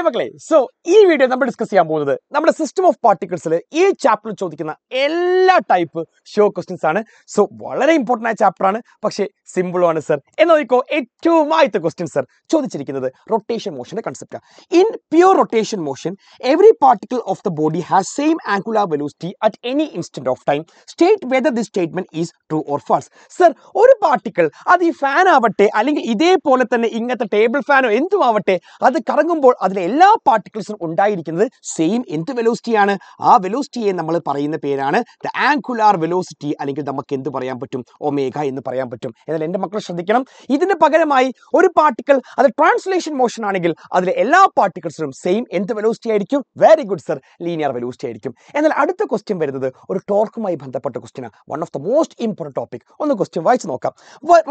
hi മക്കളെ so ഈ video നമ്മൾ ഡിസ്കസ് ചെയ്യാൻ പോകുന്നത് നമ്മുടെ സിസ്റ്റം ഓഫ് പാർട്ടിക്കിൾസിൽ ഈ ചാപ്റ്ററിൽ ചോദിക്കുന്ന എല്ലാ ടൈപ്പ് ഷോ ക്വസ്റ്റ്യൻസ് ആണ് സോ വളരെ ഇമ്പോർട്ടൻ്റ് ആയ ചാപ്റ്റർ ആണ് പക്ഷേ സിമ്പിളും ആണ് സർ എന്ന് നോക്കിക്കോ ഏറ്റവും ആദ്യത്തെ ക്വസ്റ്റ്യൻ സർ ചോദിച്ചിരിക്കുന്നത് റൊട്ടേഷൻ മോഷൻ്റെ concept in pure rotation motion every particle of the body has same angular velocity at any instant of time state whether this statement is true or false sir ഒരു particle അത് ഈ fan ആവട്ടെ അല്ലെങ്കിൽ ഇതേപോലെ തന്നെ ഇങ്ങനത്തെ table ഫാനോ എന്തുമാവട്ടെ അത് കറങ്ങുമ്പോൾ അതിലെ എല്ലാ പാർട്ടിക്കിൾസും ഉണ്ടായിരിക്കുന്നത് സെയിം എന്ത് വെലോസിറ്റിയാണ് ആ വെലോസിറ്റിയെ നമ്മൾ പറയുന്ന പേരാണ് ദ ആങ്കുലാർ വെലോസിറ്റി അല്ലെങ്കിൽ നമുക്ക് എന്ത് പറയാൻ പറ്റും ഒമേഗ എന്ന് പറയാൻ പറ്റും എന്നാൽ എൻ്റെ മക്കൾ ശ്രദ്ധിക്കണം ഇതിന് പകരമായി ഒരു പാർട്ടിക്കിൾ അത് ട്രാൻസ്ലേഷൻ മോഷൻ ആണെങ്കിൽ അതിലെ എല്ലാ പാർട്ടിക്കിൾസിനും സെയിം എന്ത് വെലോസിറ്റി ആയിരിക്കും very good sir linear velocity ആയിരിക്കും എന്നാൽ അടുത്ത ക്വസ്റ്റ്യൻ വരുന്നത് ഒരു ടോർക്കുമായി ബന്ധപ്പെട്ട ക്വസ്റ്റ്യനാണ് one of the most important topic ഒന്ന് ക്വസ്റ്റ്യൻ വായിച്ച് നോക്കാം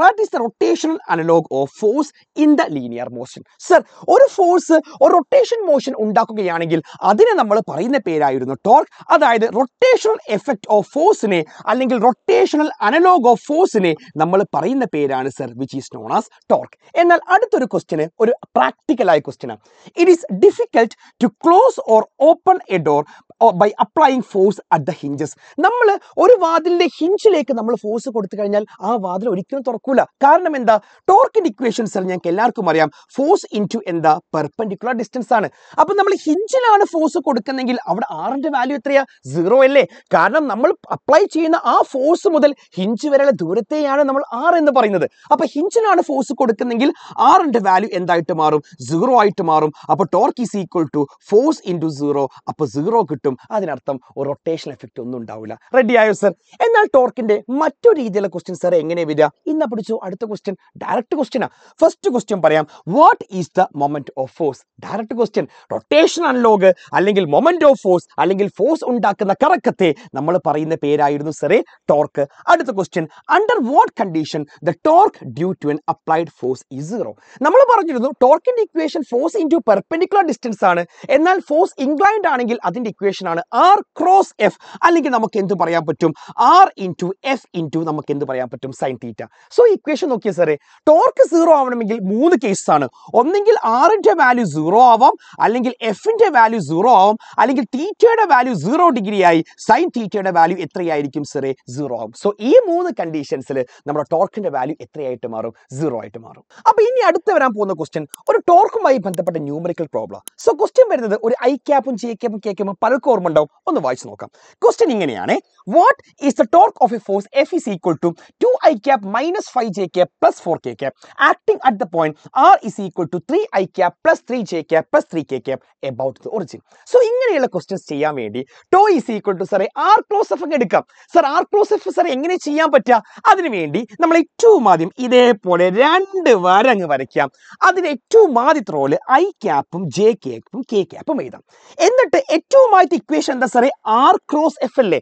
what is the rotational analog of force in the linear motion sir ഒരു ഫോഴ്സ് ഒരു റൊട്ടേഷൻ മോഷൻ ഉണ്ടാക്കുകയാണെങ്കിൽ അതിനെ നമ്മൾ പറയുന്ന പേരായിരുന്നു ടോർക്ക് അതായത് റൊട്ടേഷണൽ എഫക്ട് ഓഫ് ഫോഴ്സിനെ അല്ലെങ്കിൽ റൊട്ടേഷണൽ അനലോഗ് ഓഫ് ഫോഴ്സിനെ നമ്മൾ പറയുന്ന പേരാണ് sir which is known as torque എന്നാൽ അടുത്തൊരു ക്വസ്റ്റ്യന് ഒരു പ്രാക്ടിക്കലായ ക്വസ്റ്റ്യനാണ് it is difficult to close or open a door by applying force at the hinges നമ്മൾ ഒരു വാതിലിന്റെ ഹിഞ്ചിലേക്ക് നമ്മൾ ഫോഴ്സ് കൊടുത്തു കഴിഞ്ഞാൽ ആ വാതിൽ ഒരിക്കലും തുറക്കൂല കാരണം എന്താ ടോർക്കിന്റെ ഇക്വേഷൻ സർ ഞങ്ങൾക്ക് എല്ലാവർക്കും അറിയാം ഫോഴ്സ് ഇൻ എന്താ പെർപെൻഡിക്കുലർ ഡിസ്റ്റൻസ് റെസിസ്റ്റൻസ് ആണ് അപ്പൊ നമ്മൾ ഹിഞ്ചിലാണ് ഫോഴ്സ് കൊടുക്കുന്നെങ്കിൽ അവിടെ ആറിന്റെ വാല്യൂ എത്രയാ സീറോ അല്ലേ കാരണം നമ്മൾ അപ്ലൈ ചെയ്യുന്ന ആ ഫോഴ്സ് മുതൽ ഹിഞ്ച് വരെയുള്ള ദൂരത്തെയാണ് നമ്മൾ ആർ എന്ന് പറയുന്നത് അപ്പൊ ഹിഞ്ചിലാണ് ഫോഴ്സ് കൊടുക്കുന്നെങ്കിൽ ആറിന്റെ വാല്യൂ എന്തായിട്ട് മാറും സീറോ ആയിട്ട് മാറും അപ്പോൾ torque is equal to force into zero അപ്പോൾ സീറോ കിട്ടും അതിനർത്ഥം ഒരു റൊട്ടേഷൻ എഫക്റ്റ് ഒന്നും ഉണ്ടാവില്ല റെഡി ആയോ സർ എന്നാൽ ടോർക്കിന്റെ മറ്റു രീതിയിലുള്ള ക്വസ്റ്റ്യൻ സർ എങ്ങനെ വരിക ഇന്ന പഠിച്ചു അടുത്ത ക്വസ്റ്റ്യൻ ഡയറക്റ്റ് ആ ഫസ്റ്റ് ക്വസ്റ്റ്യൻ പറയാം what is the moment of force direct correct question rotation analogue അല്ലെങ്കിൽ മൊമെന്റ് ഓഫ് ഫോഴ്സ് അല്ലെങ്കിൽ ഫോഴ്സ് ഉണ്ടാക്കുന്ന കറക്കത്തെ നമ്മൾ പറയുന്ന പേരായിരുന്നു സെറേ ടോർക്ക് അടുത്ത question under what condition the torque due to an applied force is zero നമ്മൾ പറഞ്ഞിരുന്നു ടോർക്കിന്റെ equation force into perpendicular distance ആണ് എന്നാൽ ഫോഴ്സ് ഇൻക്ലൈൻഡ് ആണെങ്കിൽ അതിന്റെ ഇക്വേഷൻ ആണ് ആർ ക്രോസ് എഫ് അല്ലെങ്കിൽ നമുക്ക് എന്ത് പറയാൻ പറ്റും ആർ ഇൻറ്റു എഫ് ഇൻറ്റു നമുക്ക് എന്ത് പറയാൻ പറ്റും സൈൻ തീറ്റ സോ ഇക്വേഷൻ നോക്കിയ സാറേ ടോർക്ക് സീറോ ആവണമെങ്കിൽ മൂന്ന് കേസസ് ആണ് ഒന്നെങ്കിൽ ആറിന്റെ വാല്യൂ സീറോ ആവും ആവാം അല്ലെങ്കിൽ എഫിൻ്റെ വാല്യൂ സീറോ ആവും അല്ലെങ്കിൽ തീറ്റയുടെ വാല്യൂ സീറോ ഡിഗ്രിയായി സൈൻ തീറ്റയുടെ വാല്യൂ എത്രയായിരിക്കും സിറേ സീറോ ആവും സോ ഈ മൂന്ന് കണ്ടീഷൻസിൽ നമ്മുടെ ടോർക്കിന്റെ വാല്യൂ എത്രയായിട്ട് മാറും സീറോ ആയിട്ട് മാറും അപ്പൊ ഇനി അടുത്ത് വരാൻ പോകുന്ന ക്വസ്റ്റ്യൻ ഒരു ടോർക്കുമായി ബന്ധപ്പെട്ട ന്യൂമറിക്കൽ പ്രോബ്ലം സോ ക്വസ്റ്റ്യൻ വരുന്നത് ഒരു ഐ ക്യാപ്പും ജെ ക്യാപ്പും കെ ക്യാപ്പും പലർക്കും ഓർമ്മ ഉണ്ടാവും ഒന്ന് വായിച്ചു നോക്കാം ക്വസ്റ്റ്യൻ ഇങ്ങനെയാണ് what is the torque of a force F is equal to two I cap minus five J cap plus four K cap acting at the point R is equal to three I cap plus three J cap plus three K cap about the origin so ഇങ്ങനെയുള്ള questions ചെയ്യാൻ വേണ്ടി tau is equal to സാറേ R cross F എടുക്കാം sir R cross F സാറേ എങ്ങനെ ചെയ്യാൻ പറ്റുക അതിനുവേണ്ടി നമ്മൾ ഏറ്റവും ആദ്യം ഇതേപോലെ രണ്ട് വരങ്ങ് വരയ്ക്കാം അതിന് ഏറ്റവും ആദ്യത്തെ റോള് ഐ ക്യാപ്പും ജെ ക്യാപ്പും കെ ക്യാപ്പും എഴുതാം എന്നിട്ട് ഏറ്റവും ആദ്യത്തെ ഇക്വേഷൻ എന്താ സാറേ ആർ ക്രോസ് എഫ് അല്ലേ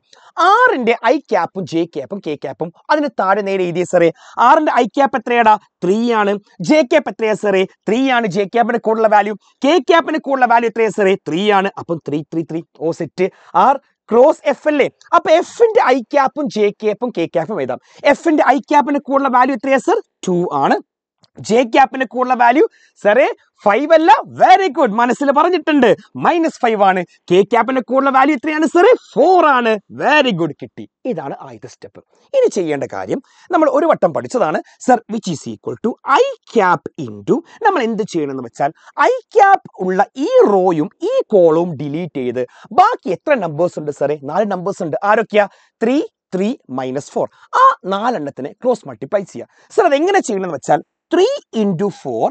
ആറിൻ്റെ ഐ ക്യാപ്പും ജെ ക്യാപ്പും കെ ക്യാപ്പും അതിന് താഴെ നേരെ എഴുതിയ സാറേ ആറിൻ്റെ ഐ ക്യാപ്പ് എത്രയാടാ ത്രീ ആണ് ജെ ക്യാപ്പ് എത്രയാ സാറേ ത്രീ ആണ് ജെ ക്യാപ്പിന്റെ കൂടുതൽ വാല്യൂ കെ ക്യാപ്പിന് കൂടുതൽ വാല്യൂ എത്രയാണ് സാറേ ത്രീ ആണ് അപ്പം ത്രീ ത്രീ ത്രീ ഓ സെറ്റ് ആർ ക്രോസ് എഫ് അല്ലേ അപ്പൊ എഫിന്റെ ഐ ക്യാപ്പും ജെ ക്യാപ്പും കെ ക്യാപ്പും എഴുതാം എഫിന്റെ ഐ ക്യാപ്പിന് കൂടുതൽ വാല്യൂ എത്രയാണ് സർ ടു ആണ് ജെ ക്യാപ്പിന് കൂടുതൽ വാല്യൂ സാറേ ഫൈവ് അല്ല വെരി ഗുഡ് മനസ്സിൽ പറഞ്ഞിട്ടുണ്ട് മൈനസ് ഫൈവ് ആണ് കെ ക്യാപ്പിന്റെ കൂടുതൽ വാല്യൂ എത്രയാണ് സാറ് ഫോർ ആണ് വെരി ഗുഡ് കിട്ടി ഇതാണ് ആദ്യത്തെ സ്റ്റെപ്പ് ഇനി ചെയ്യേണ്ട കാര്യം നമ്മൾ ഒരു വട്ടം പഠിച്ചതാണ് sir which is equal to I into നമ്മൾ എന്ത് ചെയ്യണമെന്ന് വെച്ചാൽ ഐ ക്യാപ് ഉള്ള ഈ റോയും ഈ കോളവും ഡിലീറ്റ് ചെയ്ത് ബാക്കി എത്ര നമ്പേഴ്സ് ഉണ്ട് സാറേ നാല് നമ്പേഴ്സ് ഉണ്ട് ആരൊക്കെയാ ത്രീ ത്രീ മൈനസ് ഫോർ ആ നാലെണ്ണത്തിനെ ക്രോസ് മൾട്ടിപ്ലൈ ചെയ്യുക സർ അത് എങ്ങനെ ചെയ്യണമെന്ന് വെച്ചാൽ three into four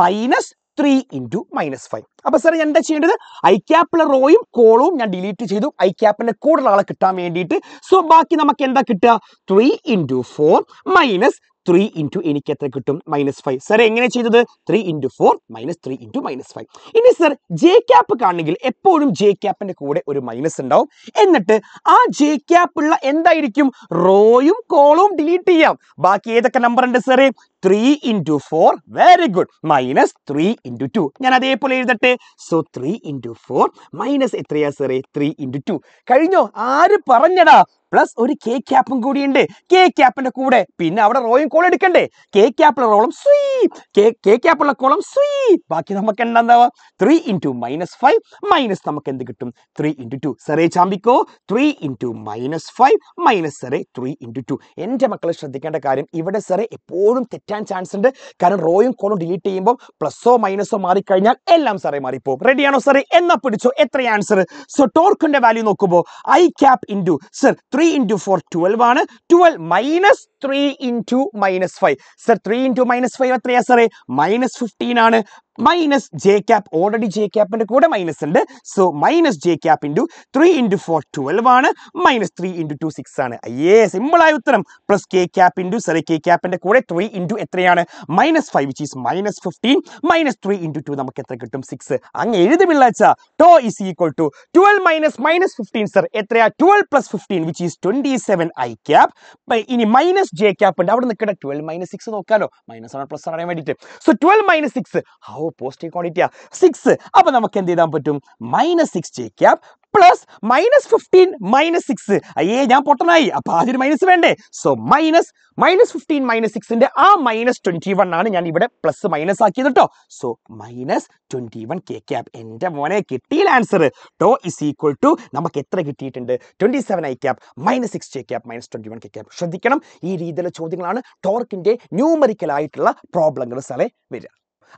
minus three into minus five അപ്പൊ സാറേ ഞാൻ എന്താ ചെയ്യേണ്ടത് ഐ ക്യാപ്പിലെ റോയും കോളവും ഞാൻ ഡിലീറ്റ് ചെയ്തു ഐ ക്യാപ്പിൻ്റെ കൂടെയുള്ള ആളെ കിട്ടാൻ വേണ്ടിയിട്ട് സോ ബാക്കി നമുക്ക് എന്താ കിട്ടുക three into four minus three into എനിക്ക് എത്ര കിട്ടും മൈനസ് ഫൈവ് സർ എങ്ങനെ ചെയ്തത് three into four minus three into minus five ഇനി സർ ജെ ക്യാപ്പ് കാണണമെങ്കിൽ എപ്പോഴും ജെ ക്യാപ്പിൻ്റെ കൂടെ ഒരു മൈനസ് ഉണ്ടാവും എന്നിട്ട് ആ ജെ ക്യാപ്പ് ഉള്ള എന്തായിരിക്കും റോയും കോളവും ഡിലീറ്റ് ചെയ്യാം ബാക്കി ഏതൊക്കെ നമ്പർ ഉണ്ട് സാറേ three into four very good minus three into two ഞാൻ അതേപോലെ എഴുതട്ടെ so three into four minus എത്രയാ സാറേ ത്രീ ഇൻറ്റു ടു കഴിഞ്ഞോ ആര് പറഞ്ഞടാ പ്ലസ് ഒരു കെ ക്യാപ്പും കൂടിയുണ്ട് കെ ക്യാപ്പിന്റെ കൂടെ പിന്നെ അവിടെ റോയും കോളം എടുക്കണ്ടേ കെ ക്യാപ്പുള്ള റോളം സ്വീ കെ ക്യാപ്പുള്ള കോളം സ്വീ ബാക്കി നമുക്ക് എന്താ three into minus five minus നമുക്ക് എന്ത് കിട്ടും ത്രീ ഇൻറ്റു ടു സെറേ ചാമ്പിക്കോ three into minus five minus സെറേ ത്രീ ഇൻറ്റു ടു എൻ്റെ മക്കളെ ശ്രദ്ധിക്കേണ്ട കാര്യം ഇവിടെ സെറേ എപ്പോഴും തെറ്റാൻ ചാൻസ് ഉണ്ട് കാരണം റോയും കോളും ഡിലീറ്റ് ചെയ്യുമ്പോൾ പ്ലസ്സോ മൈനസോ മാറിക്കഴിഞ്ഞാൽ എല്ലാം സെറേ മാറിപ്പോകും റെഡിയാണോ സെറേ എന്നാ പിടിച്ചോ എത്ര ആൻസർ സോ ടോർക്കിന്റെ വാല്യൂ നോക്കുമ്പോൾ I cap into sir three into four twelve ആണ് twelve minus three into minus five sir three into minus five എത്രയാണ് സാറേ മൈനസ് ഫിഫ്റ്റീൻ ആണ് minus J cap already J ക്യാപ്പിന്റെ കൂടെ മൈനസ് ഉണ്ട് so minus J cap into three into four twelve ആണ് minus three into two six ആണ് അയ്യേ സിമ്പിളായ ഉത്തരം പ്ലസ് കെ ക്യാപ് ഇൻറ്റു സെറി കെ ക്യാപ്പിന്റെ കൂടെ ത്രീ ഇൻറ്റു എത്രയാണ് minus five which is minus fifteen minus three into two നമുക്ക് എത്ര കിട്ടും സിക്സ് അങ്ങ് എഴുതി പിള്ളാച്ച tau is equal to twelve minus minus fifteen sir എത്രയാ twelve plus fifteen which is twenty seven I cap ഇനി minus J cap ഉണ്ട് അവിടെ നിൽക്കട്ടെ ട്വൽവ് മൈനസ് സിക്സ് നോക്കാലോ മൈനസ് ആണ് പ്ലസ് ആണ് വേണ്ടിയിട്ട് so twelve minus six how positive ക്വാണ്ടിറ്റിയാണ് സിക്സ് അപ്പൊ നമുക്ക് എന്ത് ചെയ്താൽ പറ്റും minus six J cap plus minus fifteen minus six അയ്യേ ഞാൻ പൊട്ടനായി അപ്പൊ ആദ്യം മൈനസ് വേണ്ടേ so minus minus fifteen minus സിക്സിന്റെ ആ മൈനസ് ട്വന്റി വൺ ആണ് ഞാൻ ഇവിടെ പ്ലസ് മൈനസ് ആക്കിയത് കേട്ടോ so minus twenty one K cap എന്റെ മോനെ കിട്ടിയ answer tau is equal to നമുക്ക് എത്ര കിട്ടിയിട്ടുണ്ട് twenty seven I cap minus six J cap minus twenty one K cap ശ്രദ്ധിക്കണം ഈ രീതിയിലുള്ള ചോദ്യങ്ങളാണ് ടോർക്കിന്റെ ന്യൂമറിക്കൽ ആയിട്ടുള്ള പ്രോബ്ലങ്ങൾ സാറേ വരിക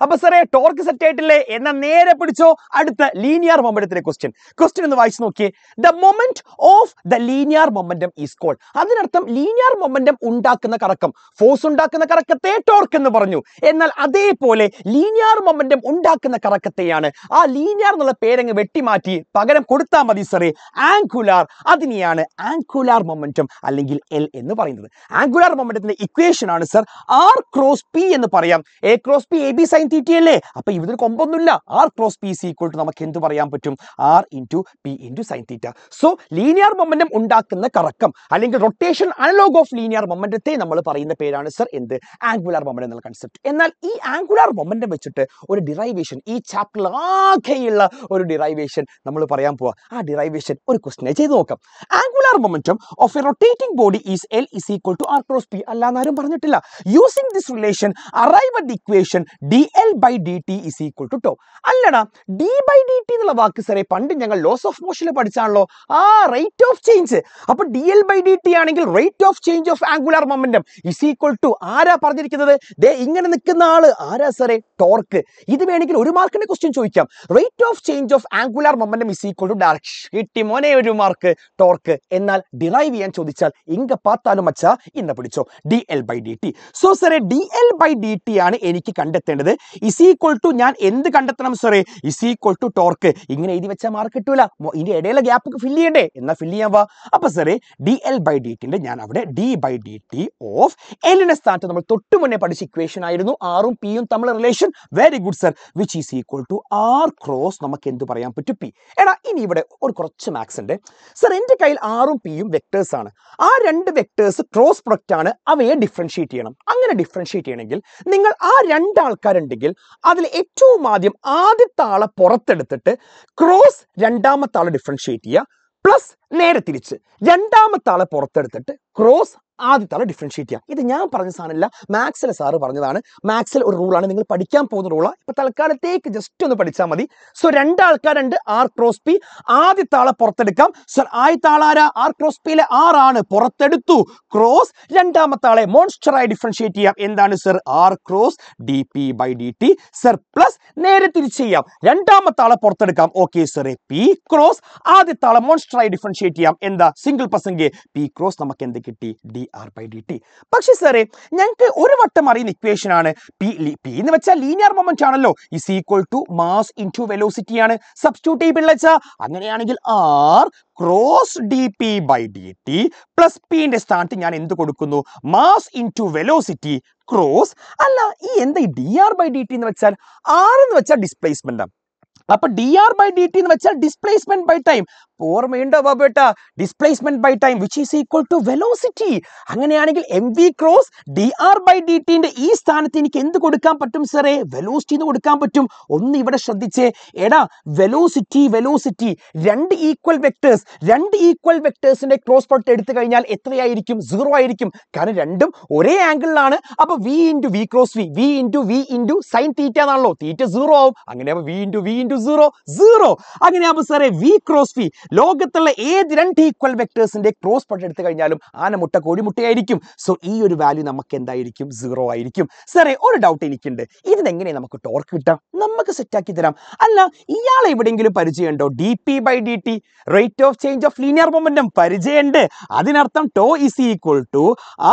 അപ്പൊ സാറേ ടോർക്ക് സെറ്റ് ആയിട്ടില്ലേ എന്ന നേരെ പിടിച്ചോ അടുത്ത ലീനിയർ മൊമെന്റത്തിലെ ക്വസ്റ്റ്യൻ ക്വസ്റ്റ്യൻ ഒന്ന് വായിച്ചു നോക്കിയേ the moment of the linear momentum is call അതിനർത്ഥം ലീനിയർ മൊമെന്റം ഉണ്ടാക്കുന്ന കറക്കം ഫോഴ്സ് ഉണ്ടാക്കുന്ന കറക്കത്തെ ടോർക്ക് എന്ന് പറഞ്ഞു എന്നാൽ അതേപോലെ ലീനിയർ മൊമെന്റം ഉണ്ടാക്കുന്ന കറക്കത്തെയാണ് ആ ലീനിയർ എന്നുള്ള പേരങ്ങ് വെട്ടിമാറ്റി പകരം കൊടുത്താൽ മതി സാറേ ആങ്കുലാർ അതിനെയാണ് ആങ്കുലാർ മൊമെന്റം അല്ലെങ്കിൽ എൽ എന്ന് പറയുന്നത് ആങ്കുലാർ മൊമെന്റത്തിന്റെ ഇക്വേഷൻ ആണ് സർ ആർ ക്രോസ് പി എന്ന് പറയാം A cross P A B sine sine theta അല്ലേ അപ്പൊ ഇവിടെ കൊമ്പൊന്നുമില്ല R cross P C equal to നമുക്ക് എന്ത് പറയാൻ പറ്റും R into P into sine theta so linear momentum ഉണ്ടാക്കുന്ന കറക്കം അല്ലെങ്കിൽ റൊട്ടേഷൻ അനലോഗ് ഓഫ് ലീനിയർ മൊമെന്റത്തെ നമ്മൾ പറയുന്ന പേരാണ് സർ എന്ത് ആംഗുലാർ മൊമെന്റം എന്നുള്ള കൺസെപ്റ്റ് എന്നാൽ ഈ ആംഗുലാർ മൊമെന്റം വെച്ചിട്ട് ഒരു ഡിറൈവേഷൻ ഈ ചാപ്റ്റർ ആകെയുള്ള ഒരു ഡിറൈവേഷൻ നമ്മൾ പറയാൻ പോവാ ആ ഡിറൈവേഷൻ ഒരു ക്വസ്റ്റിനെ ചെയ്ത് നോക്കാം angular momentum of a rotating body is L is equal to R cross P അല്ലാന്നാരും പറഞ്ഞിട്ടില്ല using this relation arrive at equation D L by D T is equal to tau അല്ലടാ ഡി ബൈ ഡി ടി എന്നുള്ള വാക്ക് സാറേ പണ്ട് ഞങ്ങൾ loss of മോഷനിൽ പഠിച്ചാണല്ലോ ആ റേറ്റ് ഓഫ് ചേഞ്ച് അപ്പൊ D L by D T ആണെങ്കിൽ rate of change of angular momentum is equal to ആരാ പറഞ്ഞിരിക്കുന്നത് ദേ ഇങ്ങനെ നിൽക്കുന്ന ആള് ആരാ സാറേ ടോർക്ക് ഇത് വേണമെങ്കിൽ ഒരു മാർക്കിന്റെ ക്വസ്റ്റ്യൻ ചോദിക്കാം rate of change of angular momentum is equal to direction കിട്ടി മോനെ ഒരു മാർക്ക് ടോർക്ക് എന്നാൽ ഡിറൈവ് ചെയ്യാൻ ചോദിച്ചാൽ ഇങ്ക പാത്താലും മച്ച ഇന്ന് പിടിച്ചോ D L by D T so സാറേ D L by D T ആണ് എനിക്ക് കണ്ടെത്തേണ്ടത് ഇസ് ഈക്വൽ ടു ഞാൻ എന്ത് കണ്ടെത്തണം sorry is equal to torque ഇങ്ങനെ എഴുതി വെച്ചാൽ മാർക്ക് കിട്ടൂല ഇതിന്റെ ഇടയിലെ ഗ്യാപ്പ് ഫില്ല് ചെയ്യണ്ടേ എന്നാ ഫില്ല് ചെയ്യാൻ വാ അപ്പോൾ സാറേ ഡി എൽ ബൈ ഡി ടിൻ്റെ ഞാൻ അവിടെ D by D T of എല്ലിൻ്റെ സ്ഥാനത്ത് നമ്മൾ തൊട്ട് മുന്നേ പഠിച്ച ഇക്വേഷൻ ആയിരുന്നു ആറും പിയും തമ്മിൽ relation very good sir which is equal to R cross നമുക്ക് എന്ത് പറയാൻ പറ്റും പി എടാ ഇനി ഇവിടെ ഒരു കുറച്ച് മാക്സ് ഉണ്ട് സർ എന്റെ കയ്യിൽ ആറും പിയും വെക്ടേഴ്സ് ആണ് ആ രണ്ട് വെക്ടേഴ്സ് ക്രോസ് പ്രൊഡക്റ്റ് ആണ് അവയെ ഡിഫറൻഷിയേറ്റ് ചെയ്യണം അങ്ങനെ ഡിഫറൻഷിയേറ്റ് ചെയ്യണമെങ്കിൽ നിങ്ങൾ ആ രണ്ട് ആൾക്കാരെ ഉണ്ടെങ്കിൽ അതിൽ ഏറ്റവും ആദ്യം ആദ്യത്തെ ആളെ പുറത്തെടുത്തിട്ട് ക്രോസ് രണ്ടാമത്തെ ആളെ ഡിഫറൻഷ്യേറ്റ് ചെയ്യുക പ്ലസ് നേരെ തിരിച്ച് രണ്ടാമത്തെ ആളെ പുറത്തെടുത്തിട്ട് ക്രോസ് ആദ്യത്തെ ആളെ ഡിഫറൻഷിയേറ്റ് ചെയ്യാം ഇത് ഞാൻ പറഞ്ഞ സാധനമല്ല മാത്സിലെ സാറ് പറഞ്ഞതാണ് മാത്സിൽ ഒരു റൂളാണ് നിങ്ങൾ പഠിക്കാൻ പോകുന്ന റൂളാണ് ഇപ്പൊ തൽക്കാലത്തേക്ക് ജസ്റ്റ് ഒന്ന് പഠിച്ചാൽ മതി സോ രണ്ടാൾക്കാരുണ്ട് ആർ ക്രോസ് പി ആദ്യത്തെ ആളെ പുറത്തെടുക്കാം സർ ആദ്യത്തെ ആളാരാ ആർ ക്രോസ് പിയിലെ ആർ ആണ് പുറത്തെടുത്തു ക്രോസ് രണ്ടാമത്തെ ആളെ മോൺസ്റ്ററായി ഡിഫറൻഷിയേറ്റ് ചെയ്യാം എന്താണ് sir R cross D P by D T sir plus നേരെ തിരിച്ചു ചെയ്യാം രണ്ടാമത്തെ ആളെ പുറത്തെടുക്കാം ഓക്കെ സർ പി ക്രോസ് ആദ്യത്തെ ആളെ മോൺസ്റ്ററായി ഡിഫറൻഷിയേറ്റ് ചെയ്യാം എന്താ സിംഗിൾ പെർസെൻറ്റ് പി ക്രോസ് നമുക്ക് എന്ത് കിട്ടി D R by D T പക്ഷേ സാറേ ഞങ്ങൾക്ക് ഒരു വട്ടം അറിയുന്ന ഇക്വേഷൻ ആണ് പി പി എന്ന് വെച്ചാൽ ലീനിയർ മൊമെന്റ് ആണല്ലോ is equal to mass into velocity ആണ് സബ്സ്റ്റിറ്റ്യൂട്ട് വെച്ചാൽ അങ്ങനെയാണെങ്കിൽ R cross D P by D T plus പിന്റെ സ്ഥാനത്ത് ഞാൻ എന്ത് കൊടുക്കുന്നു mass into velocity cross അല്ല ഈ എന്താ ഈ D R by D T എന്ന് വെച്ചാൽ ആർ എന്ന് വെച്ചാൽ ഡിസ്പ്ലേസ്മെന്റ് ആണ് അപ്പൊ D R by D T എന്ന് വെച്ചാൽ ഡിസ്പ്ലേസ്മെന്റ് ബൈ ടൈം ഓർമ്മയുണ്ടോ ബാബേട്ട displacement by time which is equal to velocity അങ്ങനെയാണെങ്കിൽ M V cross D R by D T ഈ സ്ഥാനത്ത് എനിക്ക് എന്ത് കൊടുക്കാൻ പറ്റും സാറേ വെലോസിറ്റി എന്ന് കൊടുക്കാൻ പറ്റും ഒന്ന് ഇവിടെ ശ്രദ്ധിച്ചേ എടാ വെലോസിറ്റി വെലോസിറ്റി രണ്ട് ഈക്വൽ വെക്ടേഴ്സ് രണ്ട് ഈക്വൽ വെക്ടേഴ്സിന്റെ ക്രോസ് പ്രോഡക്റ്റ് എടുത്തു കഴിഞ്ഞാൽ എത്രയായിരിക്കും സീറോ ആയിരിക്കും കാരണം രണ്ടും ഒരേ ആംഗിളിലാണ് അപ്പൊ V into V cross V V into V into sine theta എന്നാണല്ലോ തീറ്റ സീറോ ആവും അങ്ങനെ V into V into zero zero അങ്ങനെയാകുമ്പോൾ സാറേ വി ക്രോസ് വി ലോകത്തുള്ള ഏത് രണ്ട് ഈക്വൽ വെക്ടേഴ്സിൻ്റെ ക്രോസ് പ്രോഡക്റ്റ് എടുത്തു കഴിഞ്ഞാലും ആന മുട്ട കോഴി മുട്ടയായിരിക്കും സോ ഈ ഒരു വാല്യൂ നമുക്ക് എന്തായിരിക്കും സീറോ ആയിരിക്കും സാറേ ഒരു ഡൗട്ട് എനിക്കുണ്ട് ഇതിനെങ്ങനെ നമുക്ക് ടോർക്ക് കിട്ടാം നമുക്ക് സെറ്റാക്കി തരാം അല്ല ഇയാൾ എവിടെയെങ്കിലും പരിചയമുണ്ടോ D P by D T rate of change of linear momentum പരിചയമുണ്ട് അതിനർത്ഥം tau is equal to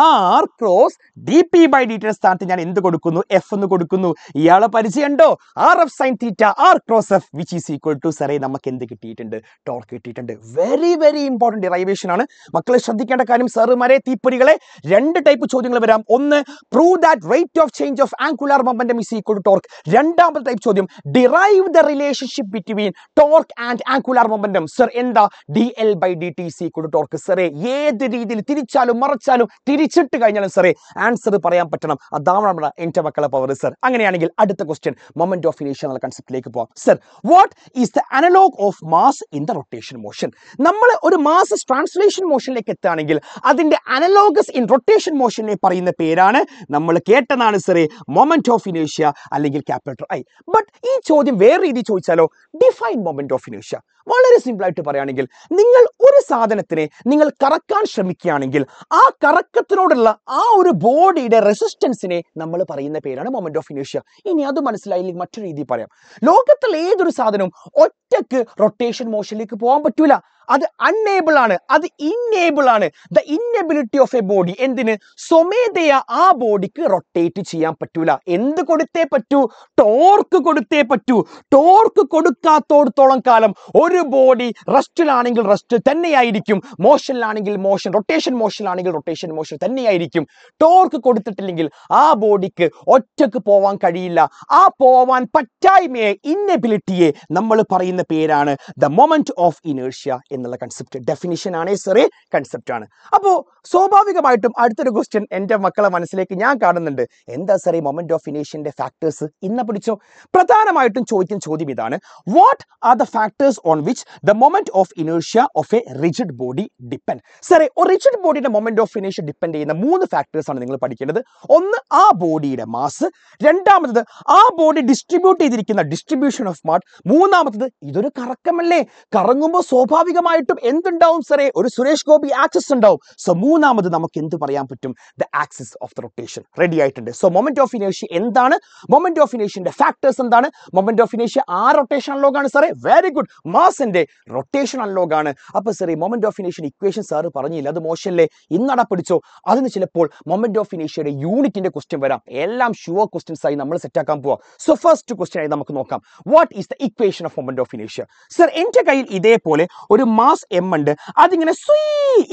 R cross D P by D ടിയുടെ സ്ഥാനത്ത് ഞാൻ എന്ത് കൊടുക്കുന്നു എഫ് എന്ന് കൊടുക്കുന്നു ഇയാളെ പരിചയമുണ്ടോ R F sine theta R cross because F which is equal to സെറേ നമുക്ക് എന്ത് കിട്ടിയിട്ടുണ്ട് ടോർക്ക് കിട്ടിയിട്ടുണ്ട് വെരി വെരി ഇമ്പോർട്ടൻറ്റ് ഡിറൈവേഷൻ ആണ് മക്കളെ ശ്രദ്ധിക്കേണ്ട കാര്യം സാറുമാരെ തീപ്പൊരികളെ രണ്ട് ടൈപ്പ് ചോദ്യങ്ങൾ വരാം ഒന്ന് prove that rate of change of angular momentum is equal to torque രണ്ടാമത്തെ ടൈപ്പ് ചോദ്യം derive the relationship between torque and angular momentum sir എന്താ D L by D T is equal to torque സാറേ ഏത് രീതിയിൽ തിരിച്ചാലും മറച്ചാലും തിരിച്ചിട്ട് കഴിഞ്ഞാലും സാറേ answer പറയാൻ പറ്റണം അതാണ് നമ്മുടെ എൻ്റെ മക്കളെ പവർ സർ അങ്ങനെയാണെങ്കിൽ അടുത്ത ക്വസ്റ്റ്യൻ മൊമെന്റ് ഓഫ് ഇനേഷ്യ എന്നുള്ള കൺസെപ്റ്റിലേക്ക് പോകാം മാസർ what is the analogue of mass in the rotation motion നമ്മൾ ഒരു മാസ് ട്രാൻസ്ലേഷൻ മോഷനിലേക്ക് എത്തുകയാണെങ്കിൽ അതിൻ്റെ അനലോഗസ് ഇൻ റൊട്ടേഷൻ മോഷനെ പറയുന്ന പേരാണ് നമ്മൾ കേട്ടതാണ് സാറേ മൊമെന്റ് ഓഫ് ഇനേഷ്യ അല്ലെങ്കിൽ ക്യാപിറ്റൽ ഐ ബട്ട് ഈ ചോദ്യം വേറെ രീതിയിൽ ചോദിച്ചാലോ ഡിഫൈൻ മൊമെന്റ് ഓഫ് ഇനേഷ്യ വളരെ സിമ്പിളായിട്ട് പറയുകയാണെങ്കിൽ നിങ്ങൾ ഒരു സാധനത്തിനെ നിങ്ങൾ കറക്കാൻ ശ്രമിക്കുകയാണെങ്കിൽ ആ കറക്കത്തിനോടുള്ള ആ ഒരു ബോഡിയുടെ റെസിസ്റ്റൻസിനെ നമ്മൾ പറയുന്ന പേരാണ് മൊമെന്റ് ഓഫ് ഇനേഷ്യ ഇനി അത് മനസ്സിലായില്ലെങ്കിൽ മറ്റൊരു രീതിയിൽ പറയാം ലോകത്തിൽ ഏതൊരു സാധനവും ഒറ്റക്ക് റൊട്ടേഷൻ മോഷനിലേക്ക് പോകാൻ പറ്റൂല അത് അൺഎബിൾ ആണ് അത് ഇന്നേബിൾ ആണ് the inability of a body എന്തിന് സ്വമേധയ ആ ബോഡിക്ക് റൊട്ടേറ്റ് ചെയ്യാൻ പറ്റൂല എന്ത് കൊടുത്തേ പറ്റൂ ടോർക്ക് കൊടുത്തേ പറ്റൂ ടോർക്ക് കൊടുക്കാത്തോടത്തോളം കാലം ഒരു ബോഡി റെസ്റ്റിലാണെങ്കിൽ റെസ്റ്റ് തന്നെയായിരിക്കും മോഷനിലാണെങ്കിൽ മോഷൻ റൊട്ടേഷൻ മോഷനിലാണെങ്കിൽ റൊട്ടേഷൻ മോഷൻ തന്നെയായിരിക്കും ടോർക്ക് കൊടുത്തിട്ടില്ലെങ്കിൽ ആ ബോഡിക്ക് ഒറ്റക്ക് പോവാൻ കഴിയില്ല ആ പോവാൻ പറ്റായ്മയെ ഇന്നബിലിറ്റിയെ നമ്മൾ പറയുന്ന പേരാണ് ദ മൊമെന്റ് ഓഫ് ഇനേഴ്ഷ്യ എന്നുള്ള കൺസെപ്റ്റ് ഡെഫിനിഷൻ ആണ് ചെറിയ കൺസെപ്റ്റ് ആണ് അപ്പോൾ സ്വാഭാവികമായിട്ടും അടുത്തൊരു ക്വസ്റ്റ്യൻ എൻ്റെ മക്കളെ മനസ്സിലേക്ക് ഞാൻ കാണുന്നുണ്ട് എന്താ സാർ ഈ മൊമെന്റ് ഓഫ് ഇനേഷ്യൻ്റെ ഫാക്ടേഴ്സ് ഇന്ന് പിടിച്ചോ പ്രധാനമായിട്ടും ചോദിക്കുന്ന ചോദ്യം ഇതാണ് what are the factors on which the moment of ഇനേഷ്യ of a rigid body depend സാറേ ഒരു റിജിഡ് ബോഡിയുടെ മൊമെന്റ് ഓഫ് ഇനേഷ്യ ഡിപ്പെൻഡ് ചെയ്യുന്ന മൂന്ന് ഫാക്ടേഴ്സ് ആണ് നിങ്ങൾ പഠിക്കേണ്ടത് ഒന്ന് ആ ബോഡിയുടെ മാസ് രണ്ടാമത് ആ ബോഡി ഡിസ്ട്രിബ്യൂട്ട് ചെയ്തിരിക്കുന്ന ഡിസ്ട്രിബ്യൂഷൻ ഓഫ് മാർട്ട് മൂന്നാമത്തത് ഇതൊരു കറക്കമല്ലേ കറങ്ങുമ്പോൾ സ്വാഭാവികമായി തീർച്ചയായിട്ടും എന്തുണ്ടാവും സാറേ ഒരു സുരേഷ് ഗോപി ആക്സസ് ഉണ്ടാവും സോ മൂന്നാമത് നമുക്ക് എന്ത് പറയാൻ പറ്റും the axis of the rotation ready ആയിട്ടുണ്ട് സോ മൊമെന്റ് ഓഫ് ഇനേഷ്യ എന്താണ് മൊമെന്റ് ഓഫ് ഇനേഷ്യന്റെ ഫാക്ടേഴ്സ് എന്താണ് മൊമെന്റ് ഓഫ് ഇനേഷ്യ ആ റൊട്ടേഷൻ അൺലോഗാണ് സാറേ വെരി ഗുഡ് മാസിന്റെ റൊട്ടേഷൻ അൺലോഗാണ് അപ്പോൾ സാറേ മൊമെന്റ് ഓഫ് ഇനേഷ്യൻ ഇക്വേഷൻ സാറ് പറഞ്ഞില്ല അത് മോശമല്ലേ ഇന്നട പിടിച്ചോ അതിന് ചിലപ്പോൾ മൊമെന്റ് ഓഫ് ഇനേഷ്യയുടെ യൂണിറ്റിന്റെ ക്വസ്റ്റ്യൻ വരാം എല്ലാം ഷുവർ ക്വസ്റ്റ്യൻസ് ആയി നമ്മൾ സെറ്റ് ആക്കാൻ പോവാം സോ ഫസ്റ്റ് ക്വസ്റ്റ്യൻ ആയി നമുക്ക് നോക്കാം what is the equation of moment of ഇനേഷ്യ സർ എന്റെ കയ്യിൽ ഇതേപോലെ ഒരു മാസ് എം ഉണ്ട് അതിങ്ങനെ സ്വീ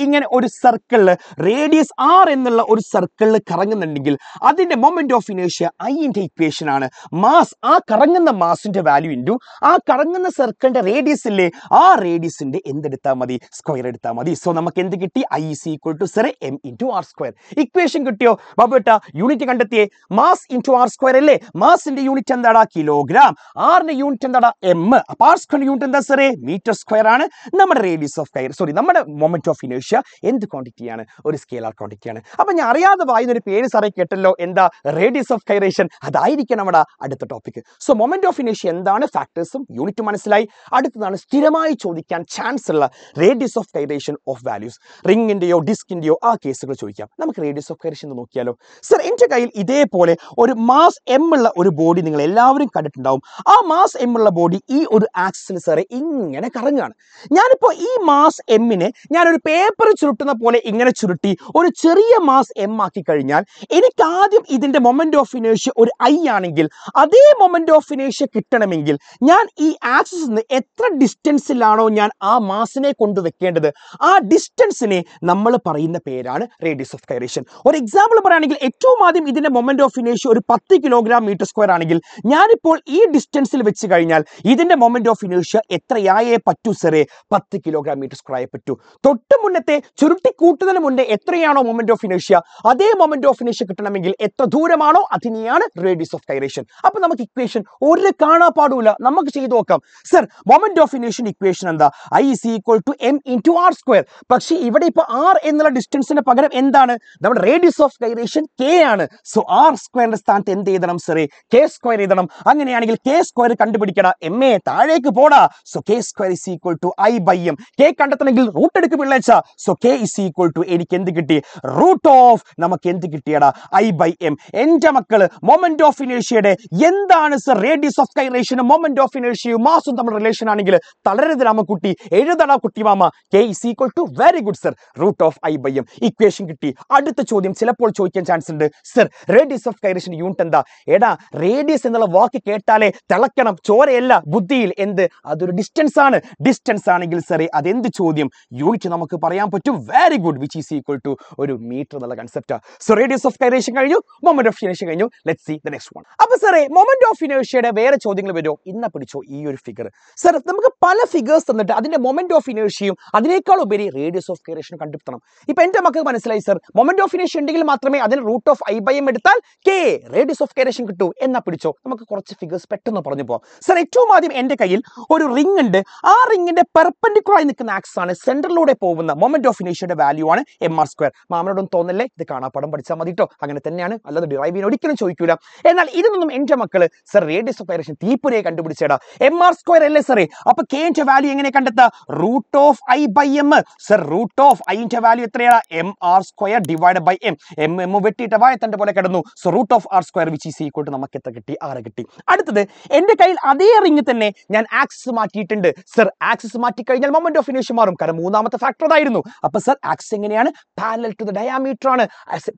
ഇങ്ങനെ ഒരു സർക്കിളിൽ റേഡിയസ് ആർ എന്നുള്ള ഒരു സർക്കിളിൽ കറങ്ങുന്നുണ്ടെങ്കിൽ അതിൻ്റെ മൊമെൻ്റ് ഓഫ് ഇനേഷ്യ ഐൻ്റെ ഇക്വേഷൻ ആണ് മാസ് ആ കറങ്ങുന്ന മാസിൻ്റെ വാല്യൂ ഇൻറ്റു ആ കറങ്ങുന്ന സർക്കിളിൻ്റെ റേഡിയസ് ഇല്ലേ ആ റേഡിയസിൻ്റെ എന്തെടുത്താൽ മതി സ്ക്വയർ എടുത്താൽ മതി സോ നമുക്ക് എന്ത് കിട്ടി ഐ സി ഈക്വൽ ടു സെറ M into R square equation കിട്ടിയോ ബാബുട്ട യൂണിറ്റ് കണ്ടെത്തിയേ മാസ് ഇൻറ്റു ആർ സ്ക്വയർ അല്ലേ മാസിൻ്റെ യൂണിറ്റ് എന്താടാ കിലോഗ്രാം ആറിൻ്റെ യൂണിറ്റ് എന്താടാ എം അപ്പോൾ ആർ സ്ക്വയർ യൂണിറ്റ് എന്താ സാറേ മീറ്റർ സ്ക്വയർ ആണ് നമ്മുടെ റേഡിയസ് ഓഫ് കയർ സോറി നമ്മുടെ മൊമെന്റ് ഓഫ് ഇനേഷ്യ എന്ത് ക്വാണ്ടിറ്റിയാണ് ഒരു ക്വാണ്ടിറ്റി ക്വാണ്ടിറ്റിയാണ് അപ്പൊ ഞാൻ അറിയാതെ വായുന്ന ഒരു പേര് സാറേ കേട്ടല്ലോ എന്താ റേഡിയസ് ഓഫ് കൈറേഷൻ അതായിരിക്കണം നമ്മുടെ അടുത്ത ടോപ്പിക് സോ മൊമെന്റ് ഓഫ് ഇനേഷ്യ എന്താണ് ഫാക്ടേഴ്സും യൂണിറ്റ് മനസ്സിലായി അടുത്തതാണ് സ്ഥിരമായി ചോദിക്കാൻ ചാൻസ് ഉള്ള radius of gyration of values റിംഗിന്റെയോ ഡിസ്കിന്റെയോ ആ കേസുകൾ ചോദിക്കാം നമുക്ക് റേഡിയസ് ഓഫ് കൈറേഷൻ നോക്കിയാലോ സർ എന്റെ കയ്യിൽ ഇതേപോലെ ഒരു മാസ് എം ഉള്ള ഒരു ബോഡി നിങ്ങൾ എല്ലാവരും കണ്ടിട്ടുണ്ടാവും ആ മാസ് എം ഉള്ള ബോഡി ഈ ഒരു ആക്സിൽ സാറേ ഇങ്ങനെ കറങ്ങാണ് ഞാൻ ഇപ്പോൾ ഈ മാസ് ഞാൻ ഞാനൊരു പേപ്പർ ചുരുട്ടുന്ന പോലെ ഇങ്ങനെ ചുരുട്ടി ഒരു ചെറിയ മാസ് എം ആക്കി കഴിഞ്ഞാൽ എനിക്ക് ആദ്യം ഇതിൻ്റെ മൊമെൻ്റ് ഓഫ് ഫിനേഷ്യ ഒരു ഐ ആണെങ്കിൽ അതേ മൊമെൻ്റ് ഓഫ് ഫിനേഷ്യ കിട്ടണമെങ്കിൽ ഞാൻ ഈ ആക്സിൽ നിന്ന് എത്ര ഡിസ്റ്റൻസിലാണോ ഞാൻ ആ മാസിനെ കൊണ്ടുവെക്കേണ്ടത് ആ ഡിസ്റ്റൻസിനെ നമ്മൾ പറയുന്ന പേരാണ് റേഡിയസ് ഓഫ് കൈറേഷൻ ഒരു എക്സാമ്പിൾ പറയുകയാണെങ്കിൽ ഏറ്റവും ആദ്യം ഇതിൻ്റെ മൊമെൻ്റ് ഓഫ് ഫിനേഷ്യ ഒരു പത്ത് കിലോഗ്രാം മീറ്റർ സ്ക്വയർ ആണെങ്കിൽ ഞാനിപ്പോൾ ഈ ഡിസ്റ്റൻസിൽ വെച്ച് കഴിഞ്ഞാൽ ഇതിൻ്റെ മൊമെൻ്റ് ഓഫ് ഫിനേഷ്യ എത്രയായേ പറ്റൂ സെറേ പത്ത് കിലോഗ്രാം സ്ക്വയർ പറ്റൂ തൊട്ട് മുന്നത്തെ ചുരുട്ടി കൂട്ടുന്നതിന് മുന്നേ എത്രയാണോ മൊമെന്റ് ഓഫ് ഇനേഷ്യ അതേ മൊമെന്റ് ഓഫ് ഇനേഷ്യ കിട്ടണമെങ്കിൽ എത്ര ദൂരമാണോ അതിനെയാണ് റേഡിയസ് ഓഫ് കൈറേഷൻ അപ്പൊ നമുക്ക് ഇക്വേഷൻ ഒരു കാണാപ്പാടൂല നമുക്ക് ചെയ്തു നോക്കാം സർ മൊമെന്റ് ഓഫ് ഇനേഷ്യൻ ഇക്വേഷൻ എന്താ I is equal to M to R square പക്ഷേ ഇവിടെ ഇപ്പൊ ആർ എന്നുള്ള ഡിസ്റ്റൻസിന് പകരം എന്താണ് നമ്മുടെ റേഡിയസ് ഓഫ് കൈറേഷൻ കെ ആണ് സോ ആർ സ്ക്വയറിന്റെ സ്ഥാനത്ത് എന്ത് എഴുതണം സർ കെ സ്ക്വയർ എഴുതണം അങ്ങനെയാണെങ്കിൽ കെ സ്ക്വയർ കണ്ടുപിടിക്കടാ എം എ താഴേക്ക് പോടാ so K square is equal to I by ചെയ്യും കെ കണ്ടെത്തണമെങ്കിൽ റൂട്ട് എടുക്കും പിള്ളേച്ച so K is equal to എനിക്ക് എന്ത് കിട്ടി റൂട്ട് ഓഫ് നമുക്ക് എന്ത് കിട്ടിയടാ ഐ ബൈ എം എന്റെ മക്കൾ മൊമെന്റ് ഓഫ് ഇനേഷ്യയുടെ എന്താണ് സർ റേഡിയസ് ഓഫ് കൈറേഷനും മൊമെന്റ് ഓഫ് ഇനേഷ്യയും മാസും തമ്മിൽ റിലേഷൻ ആണെങ്കിൽ തളരരുത് രാമക്കുട്ടി എഴുതണ മാമ K is equal to very good sir root of I by M equation കിട്ടി അടുത്ത ചോദ്യം ചിലപ്പോൾ ചോദിക്കാൻ ചാൻസ് ഉണ്ട് sir radius of gyration unit എന്താ എടാ റേഡിയസ് എന്നുള്ള വാക്ക് കേട്ടാലേ തിളക്കണം ചോരയല്ല ബുദ്ധിയിൽ എന്ത് അതൊരു ഡിസ്റ്റൻസ് ആണ് ഡിസ്റ്റൻസ് ആണെങ്കിൽ ആൻസറെ അതെന്ത് ചോദ്യം യൂണിറ്റ് നമുക്ക് പറയാൻ പറ്റും very good which is equal to ഒരു മീറ്റർ എന്നുള്ള concept so radius of gyration കഴിഞ്ഞു മൊമെന്റ് ഓഫ് ഇനേഷ്യ കഴിഞ്ഞു let see the next one അപ്പൊ സാറേ മൊമെന്റ് ഓഫ് ഇനേഷ്യയുടെ വേറെ ചോദ്യങ്ങൾ വരുമോ ഇന്ന പിടിച്ചോ ഈ ഒരു ഫിഗർ സർ നമുക്ക് പല ഫിഗേഴ്സ് തന്നിട്ട് അതിന്റെ മൊമെന്റ് ഓഫ് ഇനേഷ്യയും അതിനേക്കാൾ ഉപരി റേഡിയസ് ഓഫ് കൈറേഷനും കണ്ടെത്തണം ഇപ്പൊ എന്റെ മക്കൾക്ക് മനസ്സിലായി സർ മൊമെന്റ് ഓഫ് ഇനേഷ്യ ഉണ്ടെങ്കിൽ മാത്രമേ അതിന് root of I by M എടുത്താൽ കെ റേഡിയസ് ഓഫ് കൈറേഷൻ കിട്ടൂ എന്നാ പിടിച്ചോ നമുക്ക് കുറച്ച് ഫിഗേഴ്സ് പെട്ടെന്ന് പറഞ്ഞു പോവാം സർ ഏറ്റവും ആദ്യം എന്റെ കയ്യിൽ ഒരു റിംഗ് ഉണ്ട് ആ റിംഗിന്റെ പെർപ്പൻ പെർപെൻഡിക്കുളായി നിൽക്കുന്ന ആക്സസ് ആണ് സെന്ററിലൂടെ പോകുന്ന മൊമെന്റ് ഓഫ് ഇനേഷ്യയുടെ വാല്യൂ ആണ് എം ആർ സ്ക്വയർ മാമനോടൊന്നും തോന്നല്ലേ ഇത് കാണാ പടം പഠിച്ചാൽ മതി കേട്ടോ അങ്ങനെ തന്നെയാണ് അല്ലാതെ ഡിറൈവ് ചെയ്യാൻ ഒരിക്കലും ചോദിക്കൂല എന്നാൽ ഇതിനൊന്നും എന്റെ മക്കൾ സർ റേഡിയസ് ഓഫ് ഡയറക്ഷൻ തീപ്പുരയെ കണ്ടുപിടിച്ചേടാ എം ആർ സ്ക്വയർ അല്ലേ സർ അപ്പൊ ഇന്റെ വാല്യൂ എങ്ങനെ കണ്ടെത്താ root of I by M sir root of ഐന്റെ വാല്യൂ എത്രയാണ് M R square divide by M M M വെട്ടിയിട്ട് തന്റെ പോലെ കിടന്നു so root of R square which is equal to നമുക്ക് എത്ര കിട്ടി ആറ് കിട്ടി അടുത്തത് എന്റെ കയ്യിൽ അതേ റിങ് തന്നെ ഞാൻ ആക്സസ് മാറ്റിയിട്ടുണ്ട് സർ ആക്സസ് മാറ്റി അല്ലെങ്കിൽ മൊമെന്റ് ഓഫ് ഇനേഷൻ മാറും കാരണം മൂന്നാമത്തെ ഫാക്ടർ അതായിരുന്നു അപ്പൊ സർ ആക്സ് എങ്ങനെയാണ് പാരലൽ ടു ദ ഡയാമീറ്റർ ആണ്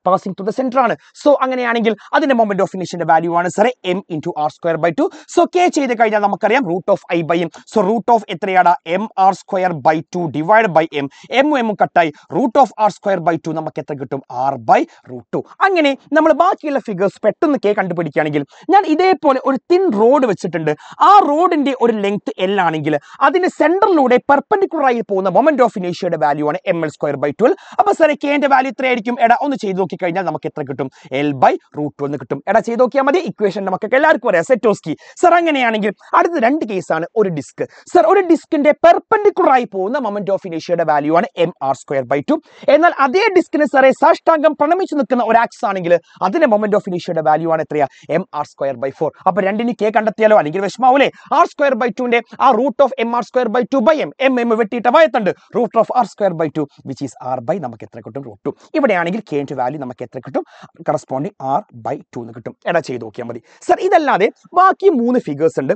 പാസിംഗ് ടു ദ സെന്റർ ആണ് സോ അങ്ങനെയാണെങ്കിൽ അതിന്റെ മൊമെന്റ് ഓഫ് ഇനേഷന്റെ വാല്യൂ ആണ് സാറേ M into R square by two so K ചെയ്ത് കഴിഞ്ഞാൽ നമുക്കറിയാം root of I by M so root of എത്രയാണ് M R square by two divide by M M M കട്ടായി root of R square by two നമുക്ക് എത്ര കിട്ടും R by root to അങ്ങനെ നമ്മൾ ബാക്കിയുള്ള ഫിഗേഴ്സ് പെട്ടെന്ന് കെ കണ്ടുപിടിക്കുകയാണെങ്കിൽ ഞാൻ ഇതേപോലെ ഒരു തിൻ റോഡ് വെച്ചിട്ടുണ്ട് ആ റോഡിന്റെ ഒരു ലെങ്ത് എൽ ആണെങ്കിൽ അതിന്റെ സെന്ററിലൂടെ പെർ പെർപ്പൻഡിക്കുലറായി പോകുന്ന മൊമെന്റ് ഓഫ് ഇനേഷ്യയുടെ വാല്യൂ ആണ് M L square by twelve അപ്പൊ സാറെ കെ എന്റെ വാല്യൂ ഇത്ര ആയിരിക്കും എടാ ഒന്ന് ചെയ്ത് നോക്കി കഴിഞ്ഞാൽ നമുക്ക് എത്ര കിട്ടും എൽ ബൈ റൂട്ട് ട്വൽവ് കിട്ടും എടാ ചെയ്ത് നോക്കിയാൽ മതി ഇക്വേഷൻ നമുക്ക് എല്ലാവർക്കും അറിയാം സെറ്റോസ്കി സാർ അങ്ങനെയാണെങ്കിൽ അടുത്ത രണ്ട് കേസാണ് ഒരു ഡിസ്ക് സാർ ഒരു ഡിസ്കിന്റെ പെർപ്പൻഡിക്കുലറായി പോകുന്ന മൊമെന്റ് ഓഫ് ഇനേഷ്യയുടെ വാല്യൂ ആണ് M R square by two എന്നാൽ അതേ ഡിസ്കിന് സാറേ സാഷ്ടാംഗം പ്രണമിച്ചു നിൽക്കുന്ന ഒരു ആക്സ് ആണെങ്കിൽ അതിന്റെ മൊമെന്റ് ഓഫ് ഇനേഷ്യയുടെ വാല്യൂ ആണ് എത്രയാ M R square by four അപ്പൊ രണ്ടിന് കെ കണ്ടെത്തിയാലോ അല്ലെങ്കിൽ വിഷമാവൂലേ ആർ സ്ക്വയർ ബൈ ടുവിന്റെ ആ root of M R square by two by M M M വെട്ടിയിട്ട് വയത്തുണ്ട് root of R square by two which is R by നമുക്ക് എത്ര കിട്ടും റൂട്ട് ടു ഇവിടെയാണെങ്കിൽ കെ ഇൻറ്റു വാല്യൂ നമുക്ക് എത്ര കിട്ടും കറസ്പോണ്ടിങ് ആർ ബൈ ടു എന്ന് കിട്ടും എടാ ചെയ്ത് നോക്കിയാൽ മതി സർ ഇതല്ലാതെ ബാക്കി മൂന്ന് ഫിഗേഴ്സ് ഉണ്ട്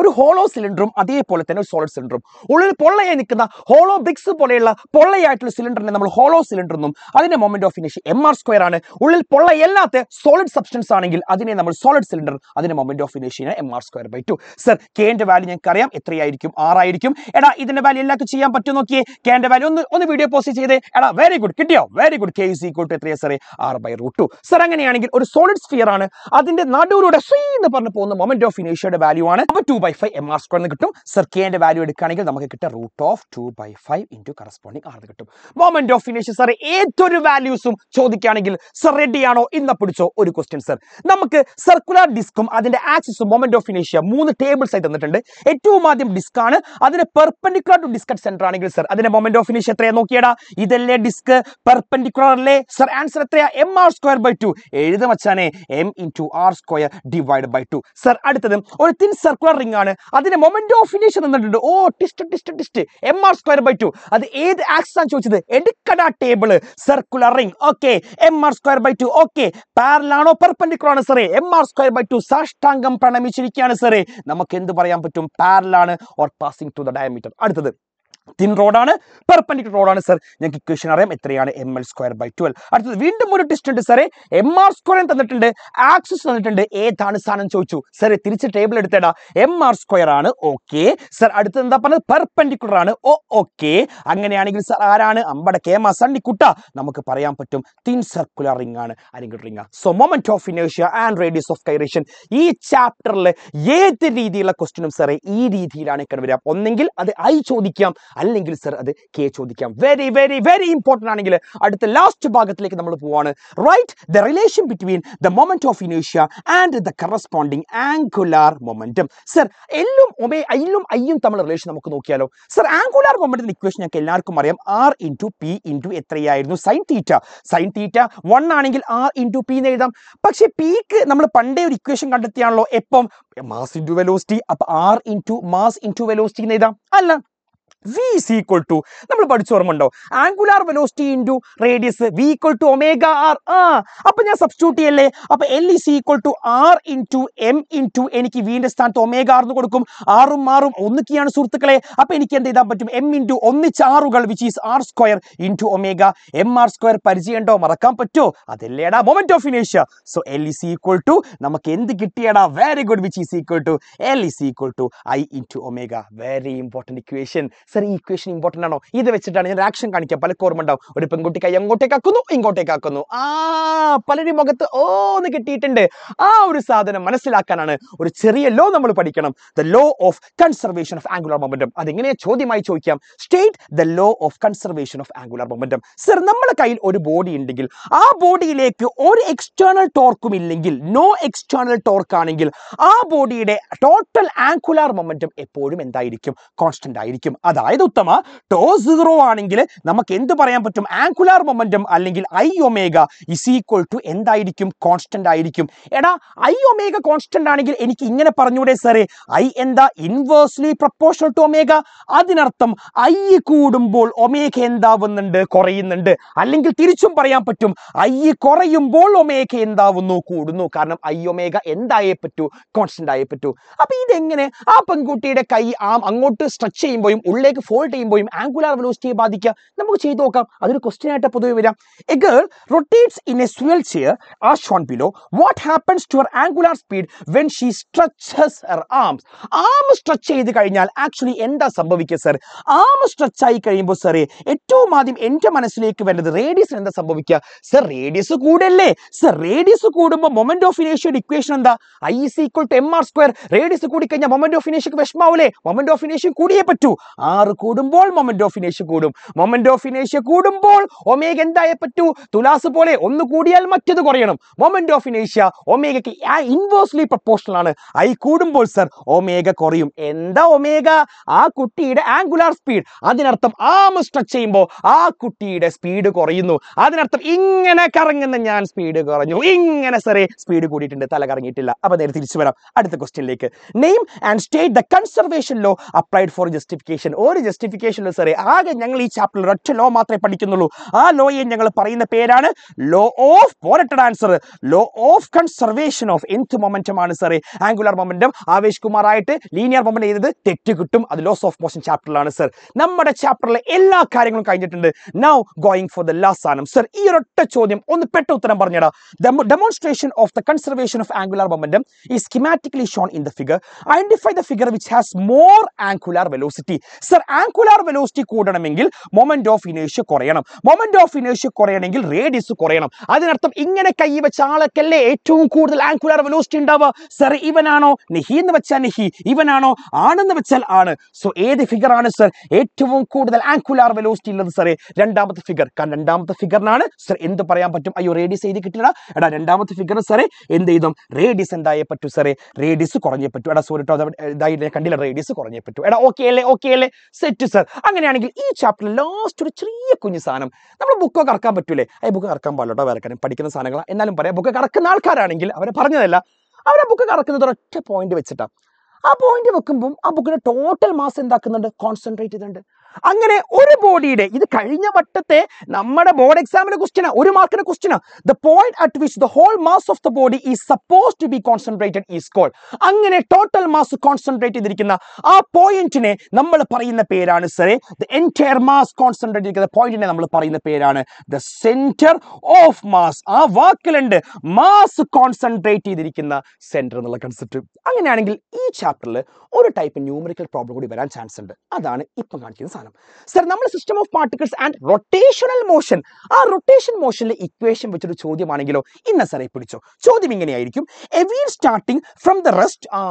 ഒരു ഹോളോ സിലിണ്ടറും അതേപോലെ തന്നെ ഒരു സോളിഡ് സിലിണ്ടറും ഉള്ളിൽ പൊള്ളയായി നിൽക്കുന്ന ഹോളോ ബ്രിക്സ് പോലെയുള്ള പൊള്ളയായിട്ടുള്ള സിലിണ്ടറിനെ നമ്മൾ ഹോളോ സിലിണ്ടർ എന്നും അതിന്റെ മൊമെന്റ് ഓഫ് ഫിനിഷ് എം ആർ സ്ക്വയർ ആണ് ഉള്ളിൽ പൊള്ളയല്ലാത്ത സോളിഡ് സബ്സ്റ്റൻസ് ആണെങ്കിൽ അതിനെ നമ്മൾ സോളിഡ് സിലിണ്ടർ അതിന്റെ മൊമെന്റ് ഓഫ് ഫിനിഷിന് M R square by two sir കെന്റെ വാല്യൂ ഞങ്ങൾക്ക് അറിയാം എത്രയായിരിക്കും ആറായിരിക്കും എടാ ഇതിന്റെ വാല്യൂ എല്ലാവർക്കും ചെയ്യാൻ പറ്റും നോക്കിയേ കെന്റെ വാല്യൂ ഒന്ന് ഒന്ന് വീഡിയോ പോസ്റ്റ് ചെയ്തേ എടാ വെരി ഗുഡ് കിട്ടിയോ very good K is equal to എത്രയാ സാറേ R by root two sir അങ്ങനെയാണെങ്കിൽ ഒരു സോളിഡ് സ്ഫിയർ ആണ് അതിന്റെ നടുവിലൂടെ ഫ്രീ എന്ന് പറഞ്ഞു പോകുന്ന മൊമെന്റ് ഓഫ് ഫിനിഷയുടെ വാല്യൂ ആണ് അപ്പൊ two by by five M R square കിട്ടും സർ വാല്യൂ എടുക്കുകയാണെങ്കിൽ നമുക്ക് കിട്ടുക root of two by five into corresponding R കിട്ടും മോമെന്റ് ഓഫ് ഫിനിഷ് സാർ ഏതൊരു വാല്യൂസും ചോദിക്കുകയാണെങ്കിൽ സർ റെഡിയാണോ ഇന്ന പിടിച്ചോ ഒരു ക്വസ്റ്റ്യൻ സർ നമുക്ക് സർക്കുലർ ഡിസ്കും അതിന്റെ ആക്സിസും മൊമെന്റ് ഓഫ് ഇനേഷ്യ മൂന്ന് ടേബിൾസ് ആയി തന്നിട്ടുണ്ട് ഏറ്റവും ആദ്യം ഡിസ്ക് ആണ് അതിന് പെർപെൻഡിക്കുലർ ടു ഡിസ്കറ്റ് സെന്റർ ആണെങ്കിൽ സർ അതിന്റെ മൊമെന്റ് ഓഫ് ഇനേഷ്യ എത്രയാ നോക്കിയടാ ഇതല്ലേ ഡിസ്ക് പെർപെൻഡിക്കുലർ അല്ലേ സർ ആൻസർ എത്രയാ M R square by two എഴുതി വച്ചാനേ M in two R square divide by two sir അടുത്തത് ഒരു തിൻ സർക്കുലർ റിംഗ് സ്കോറിംഗ് ആണ് അതിന് മൊമെന്റ് ഓഫ് ഫിനിഷ് നിന്നിട്ടുണ്ട് ഓ ടിസ്റ്റ് ടിസ്റ്റ് ടിസ്റ്റ് M R square by two അത് ഏത് ആക്സ് ആണ് ചോദിച്ചത് എടുക്കട table circular ring okay M R square by two okay പാരലാണോ പെർപെൻഡിക്കുലർ ആണ് സാറേ M R square by two സാഷ്ടാംഗം പ്രണമിച്ചിരിക്കുകയാണ് സാറേ നമുക്ക് എന്ത് പറയാൻ പറ്റും പാരലാണ് or passing to the diameter അടുത്തത് തിൻ റോഡാണ് പെർപ്പൻഡിക്കുലർ റോഡാണ് സർ ഞങ്ങൾക്ക് ഇക്വേഷൻ അറിയാം എത്രയാണ് M L square by twelve അടുത്തത് വീണ്ടും ഒരു ടെസ്റ്റ് ഉണ്ട് സാറേ എം ആർ സ്ക്വയർ തന്നിട്ടുണ്ട് ആക്സിസ് തന്നിട്ടുണ്ട് ഏതാണ് സ്ഥാനം ചോദിച്ചു സാറെ തിരിച്ച് ടേബിൾ എടുത്തേടാ എം ആർ സ്ക്വയർ ആണ് ഓക്കെ സർ അടുത്തത് എന്താ പറഞ്ഞത് പെർപ്പൻഡിക്കുലർ ആണ് ഓ ഓക്കെ അങ്ങനെയാണെങ്കിൽ സർ ആരാണ് അമ്പട സണ്ണി കുട്ട നമുക്ക് പറയാൻ പറ്റും തിൻ സർക്കുലർ റിംഗ് ആണ് അല്ലെങ്കിൽ റിംഗ് സോ മൊമെന്റ് ഓഫ് ഇനേഷ്യ ആൻഡ് റേഡിയസ് ഓഫ് കൈറേഷൻ ഈ ചാപ്റ്ററിൽ ഏത് രീതിയിലുള്ള ക്വസ്റ്റ്യനും സാറേ ഈ രീതിയിലാണ് വരിക ഒന്നെങ്കിൽ അത് ഐ ചോദിക്കാം അല്ലെങ്കിൽ സർ അത് കെ ചോദിക്കാം വെരി വെരി വെരി ഇമ്പോർട്ടൻ്റ് ആണെങ്കിൽ അടുത്ത ലാസ്റ്റ് ഭാഗത്തിലേക്ക് നമ്മൾ പോവാണ് right the relation between the moment of ഇനേഷ്യ ആൻഡ് ദ കറസ്പോണ്ടിങ് ആംഗുലാർ മൊമെന്റും സർ എല്ലും ഒമേ ഐലും ഐയും തമ്മിൽ റിലേഷൻ നമുക്ക് നോക്കിയാലോ സർ ആംഗുലാർ മൊമെന്റിന്റെ ഇക്വേഷൻ ഞങ്ങൾക്ക് എല്ലാവർക്കും അറിയാം ആർ ഇൻറ്റു പി ഇൻറ്റു എത്രയായിരുന്നു sine theta sine theta one ആണെങ്കിൽ ആർ ഇൻറ്റു പി എന്ന് എഴുതാം പക്ഷേ പിക്ക് നമ്മൾ പണ്ടേ ഒരു ഇക്വേഷൻ കണ്ടെത്തിയാണല്ലോ എപ്പം മാസ് ഇൻറ്റു വെലോസിറ്റി അപ്പം R into mass into velocity എന്ന് എഴുതാം അല്ല വി ഇസ് ഈക്വൽ ടു നമ്മൾ പഠിച്ചോർമ്മണ്ടോ angular velocity into radius V equal to omega R ആ അപ്പം ഞാൻ സബ്സ്റ്റിറ്റ്യൂട്ട് ചെയ്യല്ലേ അപ്പോൾ L is equal to R into M into എനിക്ക് വിൻ്റെ സ്ഥാനത്ത് ഒമേഗ ആർന്ന് കൊടുക്കും ആറും ആറും ഒന്നിക്കുകയാണ് സുഹൃത്തുക്കളെ അപ്പം എനിക്ക് എന്ത് ചെയ്താൻ പറ്റും എം ഇൻറ്റു ഒന്നിച്ച് ആറുകൾ which is R square into omega M R square പരിചയമുണ്ടോ മറക്കാൻ പറ്റുമോ അതല്ലേടാ മൊമെന്റ് ഓഫ് ഇനേഷ്യ so L is equal to നമുക്ക് എന്ത് കിട്ടിയടാ very good which is equal to L is equal to I into omega very important equation sir ഈ equation important ആണോ ഇത് വെച്ചിട്ടാണ് ഞാൻ ആക്ഷൻ കാണിക്കുക പല ഓർമ്മ ഉണ്ടാവും ഒരു പെൺകുട്ടി കൈ അങ്ങോട്ടേക്ക് ആക്കുന്നു ഇങ്ങോട്ടേക്ക് ആക്കുന്നു ആ പലരും മുഖത്ത് ഓ എന്ന് കിട്ടിയിട്ടുണ്ട് ആ ഒരു സാധനം മനസ്സിലാക്കാനാണ് ഒരു ചെറിയ ലോ നമ്മൾ പഠിക്കണം the law of conservation of angular momentum അതെങ്ങനെ ചോദ്യമായി ചോദിക്കാം state the law of conservation of angular momentum sir നമ്മുടെ കയ്യിൽ ഒരു ബോഡി ഉണ്ടെങ്കിൽ ആ ബോഡിയിലേക്ക് ഒരു എക്സ്റ്റേണൽ ടോർക്കും ഇല്ലെങ്കിൽ നോ എക്സ്റ്റേണൽ ടോർക്ക് ആണെങ്കിൽ ആ ബോഡിയുടെ ടോട്ടൽ ആംഗുലാർ മൊമെന്റം എപ്പോഴും എന്തായിരിക്കും കോൺസ്റ്റന്റ് ആയിരിക്കും അതാണ് അതായത് ഉത്തമ ടോ സീറോ ആണെങ്കിൽ നമുക്ക് എന്ത് പറയാൻ പറ്റും ആംഗുലാർ മൊമെന്റം അല്ലെങ്കിൽ I omega is equal to എന്തായിരിക്കും കോൺസ്റ്റന്റ് ആയിരിക്കും എടാ ഐ ഒമേഗ കോൺസ്റ്റന്റ് ആണെങ്കിൽ എനിക്ക് ഇങ്ങനെ പറഞ്ഞൂടെ സാറേ ഐ എന്താ ഇൻവേഴ്സ്ലി പ്രപ്പോർഷണൽ ടു ഒമേഗ അതിനർത്ഥം ഐ കൂടുമ്പോൾ ഒമേഗ എന്താവുന്നുണ്ട് കുറയുന്നുണ്ട് അല്ലെങ്കിൽ തിരിച്ചും പറയാൻ പറ്റും ഐ കുറയുമ്പോൾ ഒമേഗ എന്താവുന്നു കൂടുന്നു കാരണം ഐ ഒമേഗ എന്തായേ പറ്റൂ കോൺസ്റ്റന്റ് ആയേ പറ്റൂ അപ്പൊ ഇതെങ്ങനെ ആ പെൺകുട്ടിയുടെ കൈ ആ അങ്ങോട്ട് സ്ട്രെച്ച് ചെയ്യുമ്പോഴും ഉള്ളിൽ താഴേക്ക് ഫോൾ ചെയ്യുമ്പോഴും ആംഗുലാർ വെലോസിറ്റിയെ ബാധിക്കുക നമുക്ക് ചെയ്തു നോക്കാം അതൊരു ക്വസ്റ്റ്യൻ ആയിട്ട് പൊതുവെ വരാം a girl rotates in a swivel chair ആ shown below what happens to her angular speed when she stretches her arms arm stretch ചെയ്ത് കഴിഞ്ഞാൽ ആക്ച്വലി എന്താ സംഭവിക്കുക സർ ആം സ്ട്രെച്ച് ആയി കഴിയുമ്പോൾ സാറേ ഏറ്റവും ആദ്യം എൻ്റെ മനസ്സിലേക്ക് വരുന്നത് റേഡിയസ് എന്താ സംഭവിക്കുക സർ റേഡിയസ് കൂടല്ലേ സർ റേഡിയസ് കൂടുമ്പോൾ മൊമെന്റ് ഓഫ് ഇനേഷ്യൽ ഇക്വേഷൻ എന്താ I is equal to M R square radius കൂടി കഴിഞ്ഞാൽ മൊമെന്റ് ഓഫ് ഇനേഷ്യക്ക് വിഷമാവൂലേ മൊമെന്റ് ഓഫ് ഇനേഷ്യൻ കൂടിയേ പറ്റൂ ആ ആറ് കൂടുമ്പോൾ മൊമെന്റ് ഓഫ് ഇനേഷ്യ കൂടും മൊമെന്റ് ഓഫ് ഇനേഷ്യ കൂടുമ്പോൾ ഒമേഗ എന്തായ പറ്റൂ തുലാസ് പോലെ ഒന്ന് കൂടിയാൽ മറ്റത് കുറയണം മൊമെന്റ് ഓഫ് ഇനേഷ്യ ഒമേഗയ്ക്ക് ഇൻവേഴ്സ്ലി പ്രപ്പോർഷണൽ ആണ് ഐ കൂടുമ്പോൾ സർ ഒമേഗ കുറയും എന്താ ഒമേഗ ആ കുട്ടിയുടെ ആംഗുലാർ സ്പീഡ് അതിനർത്ഥം ആം സ്ട്രെച്ച് ചെയ്യുമ്പോൾ ആ കുട്ടിയുടെ സ്പീഡ് കുറയുന്നു അതിനർത്ഥം ഇങ്ങനെ കറങ്ങുന്ന ഞാൻ സ്പീഡ് കുറഞ്ഞു ഇങ്ങനെ സാറേ സ്പീഡ് കൂടിയിട്ടുണ്ട് തല കറങ്ങിയിട്ടില്ല അപ്പൊ നേരെ തിരിച്ചു വരാം അടുത്ത ക്വസ്റ്റ്യനിലേക്ക് name and state the conservation law applied for justification oh ഒരു ജസ്റ്റിഫിക്കേഷൻ സാറേ ആകെ ഞങ്ങൾ ഈ ചാപ്റ്ററിൽ ഒറ്റ ലോ മാത്രമേ പഠിക്കുന്നുള്ളൂ ആ ലോയെ ഞങ്ങൾ പറയുന്ന പേരാണ് ലോ ഓഫ് പോരട്ടഡ് answer law of conservation of എന്ത് മൊമെന്റം ആണ് സാറേ ആംഗുലർ മൊമെന്റം ആവേശ് കുമാർ ആയിട്ട് ലീനിയർ മൊമെന്റ് ചെയ്തത് തെറ്റ് കിട്ടും അത് ലോസ് ഓഫ് മോഷൻ ചാപ്റ്ററിലാണ് സർ നമ്മുടെ ചാപ്റ്ററിലെ എല്ലാ കാര്യങ്ങളും കഴിഞ്ഞിട്ടുണ്ട് now going for the last സാധനം സർ ഈ ഒരൊറ്റ ചോദ്യം ഒന്ന് പെട്ട ഉത്തരം പറഞ്ഞടാ demonstration of the conservation of angular momentum ഈ schematically shown in the figure identify the figure which has more angular velocity sir angular velocity കൂടണമെങ്കിൽ മൊമെന്റ് ഓഫ് ഇനേഷ്യ കുറയണം മൊമെന്റ് ഓഫ് ഇനേഷ്യ കുറയണമെങ്കിൽ റേഡിയസ് കുറയണം അതിനർത്ഥം ഇങ്ങനെ കൈ വെച്ച ആളൊക്കെയല്ലേ ഏറ്റവും കൂടുതൽ ആംഗുലാർ വെലോസിറ്റി ഉണ്ടാവുക സർ ഇവനാണോ നിഹി എന്ന് വെച്ചാൽ നിഹി ഇവനാണോ ആണെന്ന് വെച്ചാൽ ആണ് സോ ഏത് ഫിഗർ ആണ് സർ ഏറ്റവും കൂടുതൽ ആംഗുലാർ വെലോസിറ്റി ഉള്ളത് സാറേ രണ്ടാമത്തെ ഫിഗർ കാരണം രണ്ടാമത്തെ ഫിഗറിനാണ് സർ എന്ത് പറയാൻ പറ്റും അയ്യോ റേഡിയസ് എഴുതി കിട്ടില്ല എടാ രണ്ടാമത്തെ ഫിഗർ സാറേ എന്ത് ചെയ്തും റേഡിയസ് എന്തായ പറ്റൂ സാറേ റേഡിയസ് കുറഞ്ഞേ പറ്റൂ എടാ സോറി കേട്ടോ ഇതായി കണ്ടില്ല റേഡിയസ് കുറഞ്ഞേ പറ്റൂ എടാ ഓക്കെ അല്ലേ ഓക്കെ അല്ലേ സെറ്റ് സർ അങ്ങനെയാണെങ്കിൽ ഈ ചാപ്റ്ററിൽ ലാസ്റ്റ് ഒരു ചെറിയ കുഞ്ഞു സാധനം നമ്മൾ ബുക്കൊക്കെ കറക്കാൻ പറ്റൂലേ അയ്യ ബുക്ക് കറക്കാൻ പാടില്ലോട്ടോ വേറെ പഠിക്കുന്ന സാധനങ്ങളാണ് എന്നാലും പറയാം ബുക്ക് കറക്കുന്ന ആൾക്കാരാണെങ്കിൽ അവരെ പറഞ്ഞതല്ല അവരെ ബുക്ക് കറക്കുന്നത് ഒരൊറ്റ പോയിന്റ് വെച്ചിട്ടാണ് ആ പോയിന്റ് വെക്കുമ്പോൾ ആ ബുക്കിന്റെ ടോട്ടൽ മാസ് എന്താക്കുന്നുണ്ട് കോൺസെൻട്രേറ്റ് ചെയ്തിട്ടുണ്ട് അങ്ങനെ ഒരു ബോഡിയുടെ ഇത് കഴിഞ്ഞ വട്ടത്തെ നമ്മുടെ ബോർഡ് എക്സാമിന്റെ ക്വസ്റ്റ്യനാ ഒരു മാർക്കിന്റെ ക്വസ്റ്റ്യനാ the point at which the whole mass of the body is suppose to be concentrated is call അങ്ങനെ ടോട്ടൽ മാസ് കോൺസെൻട്രേറ്റ് ചെയ്തിരിക്കുന്ന ആ പോയിന്റിനെ നമ്മൾ പറയുന്ന പേരാണ് സാറേ ദ എൻറ്റയർ മാസ് കോൺസെൻട്രേറ്റ് ചെയ്തിരിക്കുന്ന പോയിന്റിനെ നമ്മൾ പറയുന്ന പേരാണ് ദ സെന്റർ ഓഫ് മാസ് ആ വാക്കിലുണ്ട് മാസ് കോൺസെൻട്രേറ്റ് ചെയ്തിരിക്കുന്ന സെന്റർ എന്നുള്ള കൺസെപ്റ്റ് അങ്ങനെയാണെങ്കിൽ ഈ ചാപ്റ്ററിൽ ഒരു ടൈപ്പ് ന്യൂമറിക്കൽ പ്രോബ്ലം കൂടി വരാൻ ചാൻസ് ഉണ്ട് അതാണ് ഇപ്പം കാണിക്കുന്ന സാധനം സാധനം സർ നമ്മൾ system of particles and rotational motion ആ റൊട്ടേഷൻ മോഷനിലെ ഇക്വേഷൻ വെച്ചൊരു ചോദ്യമാണെങ്കിലോ ഇന്ന സാറെ പിടിച്ചോ ചോദ്യം ഇങ്ങനെയായിരിക്കും even starting from the rest ആ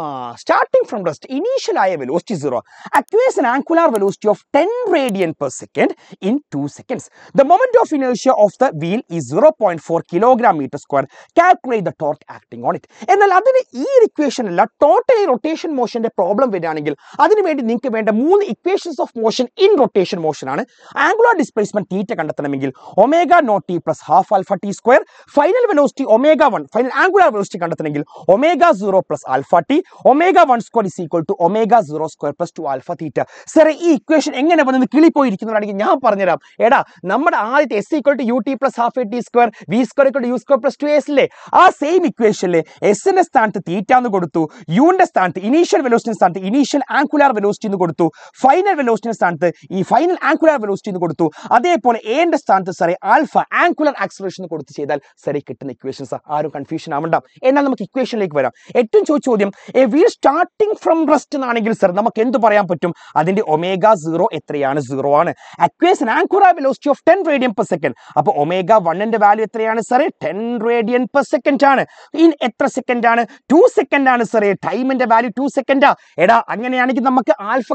സ്റ്റാർട്ടിംഗ് ഫ്രം റെസ്റ്റ് ഇനീഷ്യൽ ആയ velocity zero acquires an angular velocity of ten radian per second in two seconds the moment of ഇനേഷ്യ ഓഫ് ദ വീൽ ഈ zero point four kilogram metre square calculate the torque acting on it എന്നാൽ അതിന് ഈ ഒരു equation അല്ല totally rotation മോഷന്റെ problem വരികയാണെങ്കിൽ അതിനുവേണ്ടി നിങ്ങൾക്ക് വേണ്ട മൂന്ന് equations of motion in in rotation മോഷനാണ് ആംഗുലാർ ഡിസ്പ്ലേസ്മെന്റ് തീറ്റ കണ്ടെത്തണമെങ്കിൽ omega nought t plus half alpha t square final velocity omega one final angular velocity കണ്ടെത്തണമെങ്കിൽ omega zero plus alpha t omega one square is equal to omega zero square plus two alpha theta സാറേ ഈ equation എങ്ങനെ വന്ന് കിളിപ്പോയിരിക്കുന്നതാണെങ്കിൽ ഞാൻ പറഞ്ഞുതരാം എടാ നമ്മുടെ ആദ്യത്തെ s equal to u t plus half a t square v square equal to u square plus two എസിലെ ആ സെയിം ഇക്വേഷനിലെ എസിന്റെ സ്ഥാനത്ത് തീറ്റ എന്ന് കൊടുത്തു യുവിന്റെ സ്ഥാനത്ത് ഇനീഷ്യൽ വെലോസിറ്റിന്റെ സ്ഥാനത്ത് ഇനീഷ്യൽ ആംഗുലാർ വെലോസിറ്റി എന്ന് കൊടുത്തു ഫൈനൽ വെലോസിറ്റിന്റെ സ്ഥാനത്ത് ഈ ഫൈനൽ ആംഗുലർ വെലോസിറ്റി എന്ന് കൊടുത്തു അതേപോലെ എന്റെ സ്ഥാനത്ത് സാറെ ആൽഫ ആംഗുലർ ആക്സലേഷൻ കൊടുത്ത് ചെയ്താൽ സാറേ കിട്ടുന്ന ഇക്വേഷൻസ് ആരും കൺഫ്യൂഷൻ ആവണ്ട എന്നാൽ നമുക്ക് ഇക്വേഷനിലേക്ക് വരാം ഏറ്റവും ചോദിച്ച ചോദ്യം a wheel starting from rest എന്നാണെങ്കിൽ സാർ നമുക്ക് എന്ത് പറയാൻ പറ്റും അതിന്റെ ഒമേഗ സീറോ എത്രയാണ് സീറോ ആണ് അക്വേഷൻ angular velocity of ten radian per second അപ്പോൾ ഒമേഗ വണ്ണിന്റെ വാല്യൂ എത്രയാണ് സാറേ ടെൻ റേഡിയൻ പെർ സെക്കൻഡ് ആണ് ഇൻ എത്ര സെക്കൻഡ് ആണ് ടു സെക്കൻഡ് ആണ് സാറേ ടൈമിന്റെ വാല്യൂ ടു സെക്കൻഡാ എടാ അങ്ങനെയാണെങ്കിൽ നമുക്ക് ആൽഫ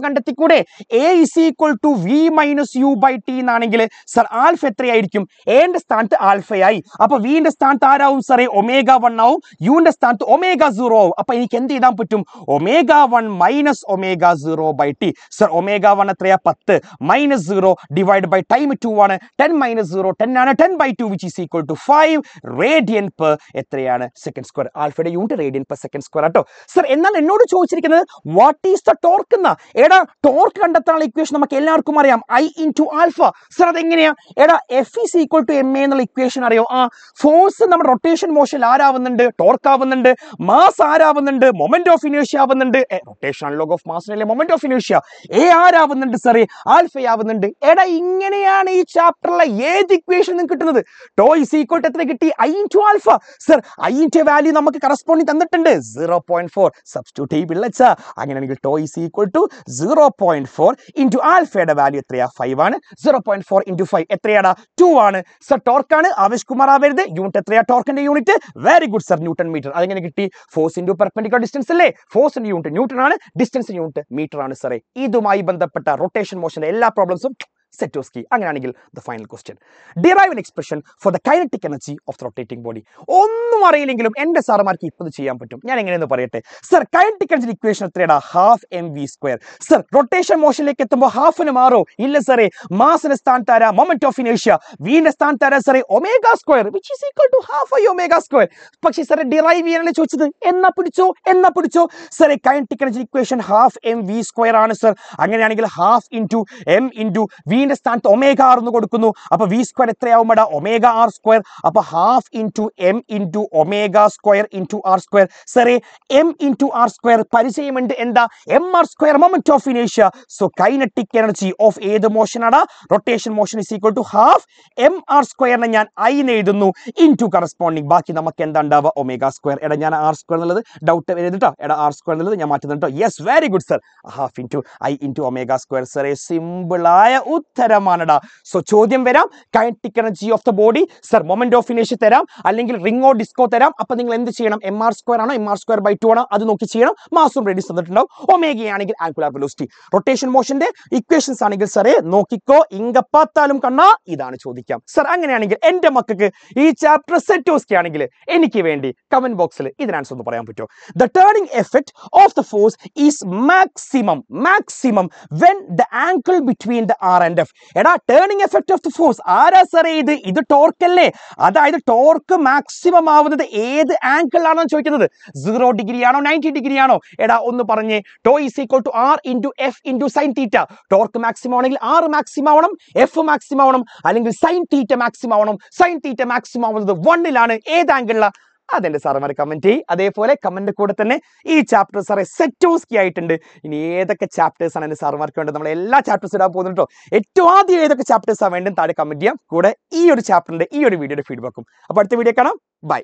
കൂടെ a is equal to v minus u by t എന്നാണെങ്കിൽ സർ ആൽഫ എത്രയായിരിക്കും എന്റെ സ്ഥാനത്ത് ആൽഫയായി അപ്പൊ വിന്റെ സ്ഥാനത്ത് ആരാവും സാറേ ഒമേഗ വൺ ആവും യുവിന്റെ സ്ഥാനത്ത് ഒമേഗ സീറോ ആവും അപ്പൊ എനിക്ക് എന്ത് ചെയ്താൽ പറ്റും omega one minus omega zero by t sir omega one എത്രയാ പത്ത് minus zero divide by time two ആണ് ടെൻ മൈനസ് സീറോ ടെൻ ആണ് ten by two which is equal to five radian per എത്രയാണ് സെക്കൻഡ് സ്ക്വയർ ആൽഫയുടെ unit radian per second square ആട്ടോ sir എന്നാൽ എന്നോട് ചോദിച്ചിരിക്കുന്നത് വാട്ട് ഈസ് ദ ടോർക്ക് എന്ന എടാ ടോർക്ക് കണ്ടെത്താനുള്ള ഇക്വേഷൻ നമുക്ക് നമുക്ക് എല്ലാവർക്കും അറിയാം I into alpha sir അതെങ്ങനെയാ എടാ F is equal to m a എന്നുള്ള ഇക്വേഷൻ അറിയോ ആ ഫോഴ്സ് നമ്മുടെ റൊട്ടേഷൻ മോഷൻ ആരാവുന്നുണ്ട് ടോർക്ക് ആവുന്നുണ്ട് മാസ് ആരാവുന്നുണ്ട് മൊമെന്റ് ഓഫ് ഇനേഷ്യ ആവുന്നുണ്ട് റൊട്ടേഷൻ ലോഗ് ഓഫ് മാസ് അല്ലെ മൊമെന്റ് ഓഫ് ഇനേഷ്യ എ ആരാവുന്നുണ്ട് സർ ആൽഫ ആവുന്നുണ്ട് എടാ ഇങ്ങനെയാണ് ഈ ചാപ്റ്ററിലെ ഏത് ഇക്വേഷൻ നിങ്ങൾക്ക് കിട്ടുന്നത് ടോ ഇസ് ഈക്വൽ ടു എത്ര കിട്ടി I into alpha sir I into value നമുക്ക് കറസ്പോണ്ടിങ് തന്നിട്ടുണ്ട് സീറോ പോയിന്റ് ഫോർ സബ്സ്റ്റിറ്റ്യൂട്ട് ചെയ്യിപ്പിള്ളച്ച അങ്ങനെയാണെങ്കിൽ tau is equal to zero point four in alpha ആൽഫയുടെ വാല്യൂ എത്രയാ ഫൈവ് ആണ് zero point four into five എത്രയാടാ ടു ആണ് sir ടോർക്കാണ് ആവേശ് കുമാർ ആവരുത് യൂണിറ്റ് എത്രയാ ടോർക്കിന്റെ unit very good sir newton metre അതെങ്ങനെ കിട്ടി ഫോഴ്സ് ഇൻറ്റു പെർപെൻഡിക്കുലർ ഡിസ്റ്റൻസ് അല്ലേ ഫോഴ്സിന്റെ യൂണിറ്റ് ന്യൂട്ടൺ ആണ് ഡിസ്റ്റൻസ് യൂണിറ്റ് മീറ്റർ ആണ് സാറേ ഇതുമായി ബന്ധപ്പെട്ട റൊട്ടേഷൻ മോഷന്റെ എല്ലാ പ്രോബ്ലംസും സെറ്റോസ്കി അങ്ങനെയാണെങ്കിൽ the final question derive an expression for the kinetic energy of the rotating body ഒന്നും അറിയില്ലെങ്കിലും എൻ്റെ സാറന്മാർക്ക് ഇപ്പോൾ ചെയ്യാൻ പറ്റും ഞാൻ എങ്ങനെയെന്ന് പറയട്ടെ സർ കൈനറ്റിക് എനർജി ഇക്വേഷൻ എത്രയാണ് half m v square sir rotation മോഷനിലേക്ക് എത്തുമ്പോൾ ഹാഫിന് മാറോ ഇല്ല സാറേ മാസിന് സ്ഥാനത്ത് ആരാ മൊമെന്റ് ഓഫ് ഇനേഷ്യ വീന്റെ സ്ഥാനത്ത് ആരാ സാറേ omega square which is equal to half I omega square പക്ഷേ സാറേ ഡിറൈവ് ചെയ്യാനല്ലേ ചോദിച്ചത് എന്നാ പിടിച്ചോ എന്നാ പിടിച്ചോ സാറേ kinetic energy equation half m v square ആണ് സർ അങ്ങനെയാണെങ്കിൽ half into M into v വിന്റെ സ്ഥാനത്ത് ഒമേഗ ആർ എന്ന് കൊടുക്കുന്നു അപ്പൊ വി സ്ക്വയർ എത്രയാവും എടാ ഒമേഗ ആർ സ്ക്വയർ അപ്പൊ half into M into omega square into R square സാറേ എം ഇൻറ്റു ആർ സ്ക്വയർ പരിചയമുണ്ട് എന്താ m R square moment of ഇനേഷ്യ സോ കൈനറ്റിക് എനർജി ഓഫ് ഏത് ആണ് rotation motion is equal to half m r സ്ക്വയറിനെ ഞാൻ I എന്ന് എഴുതുന്നു ഇൻറ്റു കറസ്പോണ്ടിങ് ബാക്കി നമുക്ക് എന്താ ഉണ്ടാവുക ഒമേഗ സ്ക്വയർ എടാ ഞാൻ ആർ സ്ക്വയർ എന്നുള്ളത് ഡൗട്ട് എഴുതിട്ടോ എടാ ആർ സ്ക്വയർ എന്നുള്ളത് ഞാൻ മാറ്റുന്നുണ്ടോ yes very good sir half into I into omega square സാറേ സിമ്പിളായ ഉത്തരം ഉത്തരമാണടാ സോ ചോദ്യം വരാം kinetic energy of the body sir moment of ഇനേഷ്യ തരാം അല്ലെങ്കിൽ റിംഗോ ഡിസ്കോ തരാം അപ്പൊ നിങ്ങൾ എന്ത് ചെയ്യണം എം ആർ സ്ക്വയർ ആണോ m R square by two ആണോ അത് നോക്കി ചെയ്യണം മാസും റേഡിയസ് തന്നിട്ടുണ്ടാവും ഒമേഗയാണെങ്കിൽ ആംഗുലാർ വെലോസിറ്റി റൊട്ടേഷൻ മോഷന്റെ ഇക്വേഷൻസ് ആണെങ്കിൽ സാറേ നോക്കിക്കോ ഇങ്കപ്പാത്താലും കണ്ണാ ഇതാണ് ചോദിക്കാം സർ അങ്ങനെയാണെങ്കിൽ എന്റെ മക്കൾക്ക് ഈ ചാപ്റ്റർ സെറ്റ് സെറ്റോസ്കി ആണെങ്കിൽ എനിക്ക് വേണ്ടി കമന്റ് ബോക്സിൽ ഇതിന് ആൻസർ ഒന്ന് പറയാൻ പറ്റുമോ the turning effect of the force is maximum maximum when the angle between the r and f എടാ turning effect of the force ആരാ സാറേ ഇത് ഇത് അല്ലേ അതായത് ടോർക്ക് മാക്സിമം ആവുന്നത് ഏത് ആംഗിൾ ആണോ ചോദിക്കുന്നത് സീറോ ഡിഗ്രി ആണോ നയൻറ്റി ഡിഗ്രി ആണോ എടാ ഒന്ന് പറഞ്ഞേ tau is equal to R into f into sine theta torque maximum ആണെങ്കിൽ ആർ മാക്സിമം ആവണം എഫ് മാക്സിമം ആവണം അല്ലെങ്കിൽ സൈൻ തീറ്റ മാക്സിമം ആവണം സൈൻ തീറ്റ മാക്സിമം ആവുന്നത് വണ്ണിലാണ് ഏത് ആംഗിളിലാണ് അതെന്റെ സാറന്മാർ കമന്റ് ചെയ്യും അതേപോലെ കമന്റ് കൂടെ തന്നെ ഈ ചാപ്റ്റർ സാറേ സെറ്റോസ്കി ആയിട്ടുണ്ട് ഇനി ഏതൊക്കെ ചാപ്റ്റേഴ്സ് ആണ് എന്റെ സാറന്മാർക്ക് വേണ്ടത് നമ്മൾ എല്ലാ ചാപ്റ്റേഴ്സ് ഇടാൻ പോകുന്നു കേട്ടോ ഏറ്റവും ആദ്യം ഏതൊക്കെ ചാപ്റ്റേഴ്സാണ് വേണ്ടത് താഴെ കമന്റ് ചെയ്യാം കൂടെ ഈ ഒരു ചാപ്റ്ററിന്റെ ഈ ഒരു വീഡിയോയുടെ ഫീഡ്ബാക്കും അപ്പോൾ അടുത്ത വീഡിയോ കാണാം ബൈ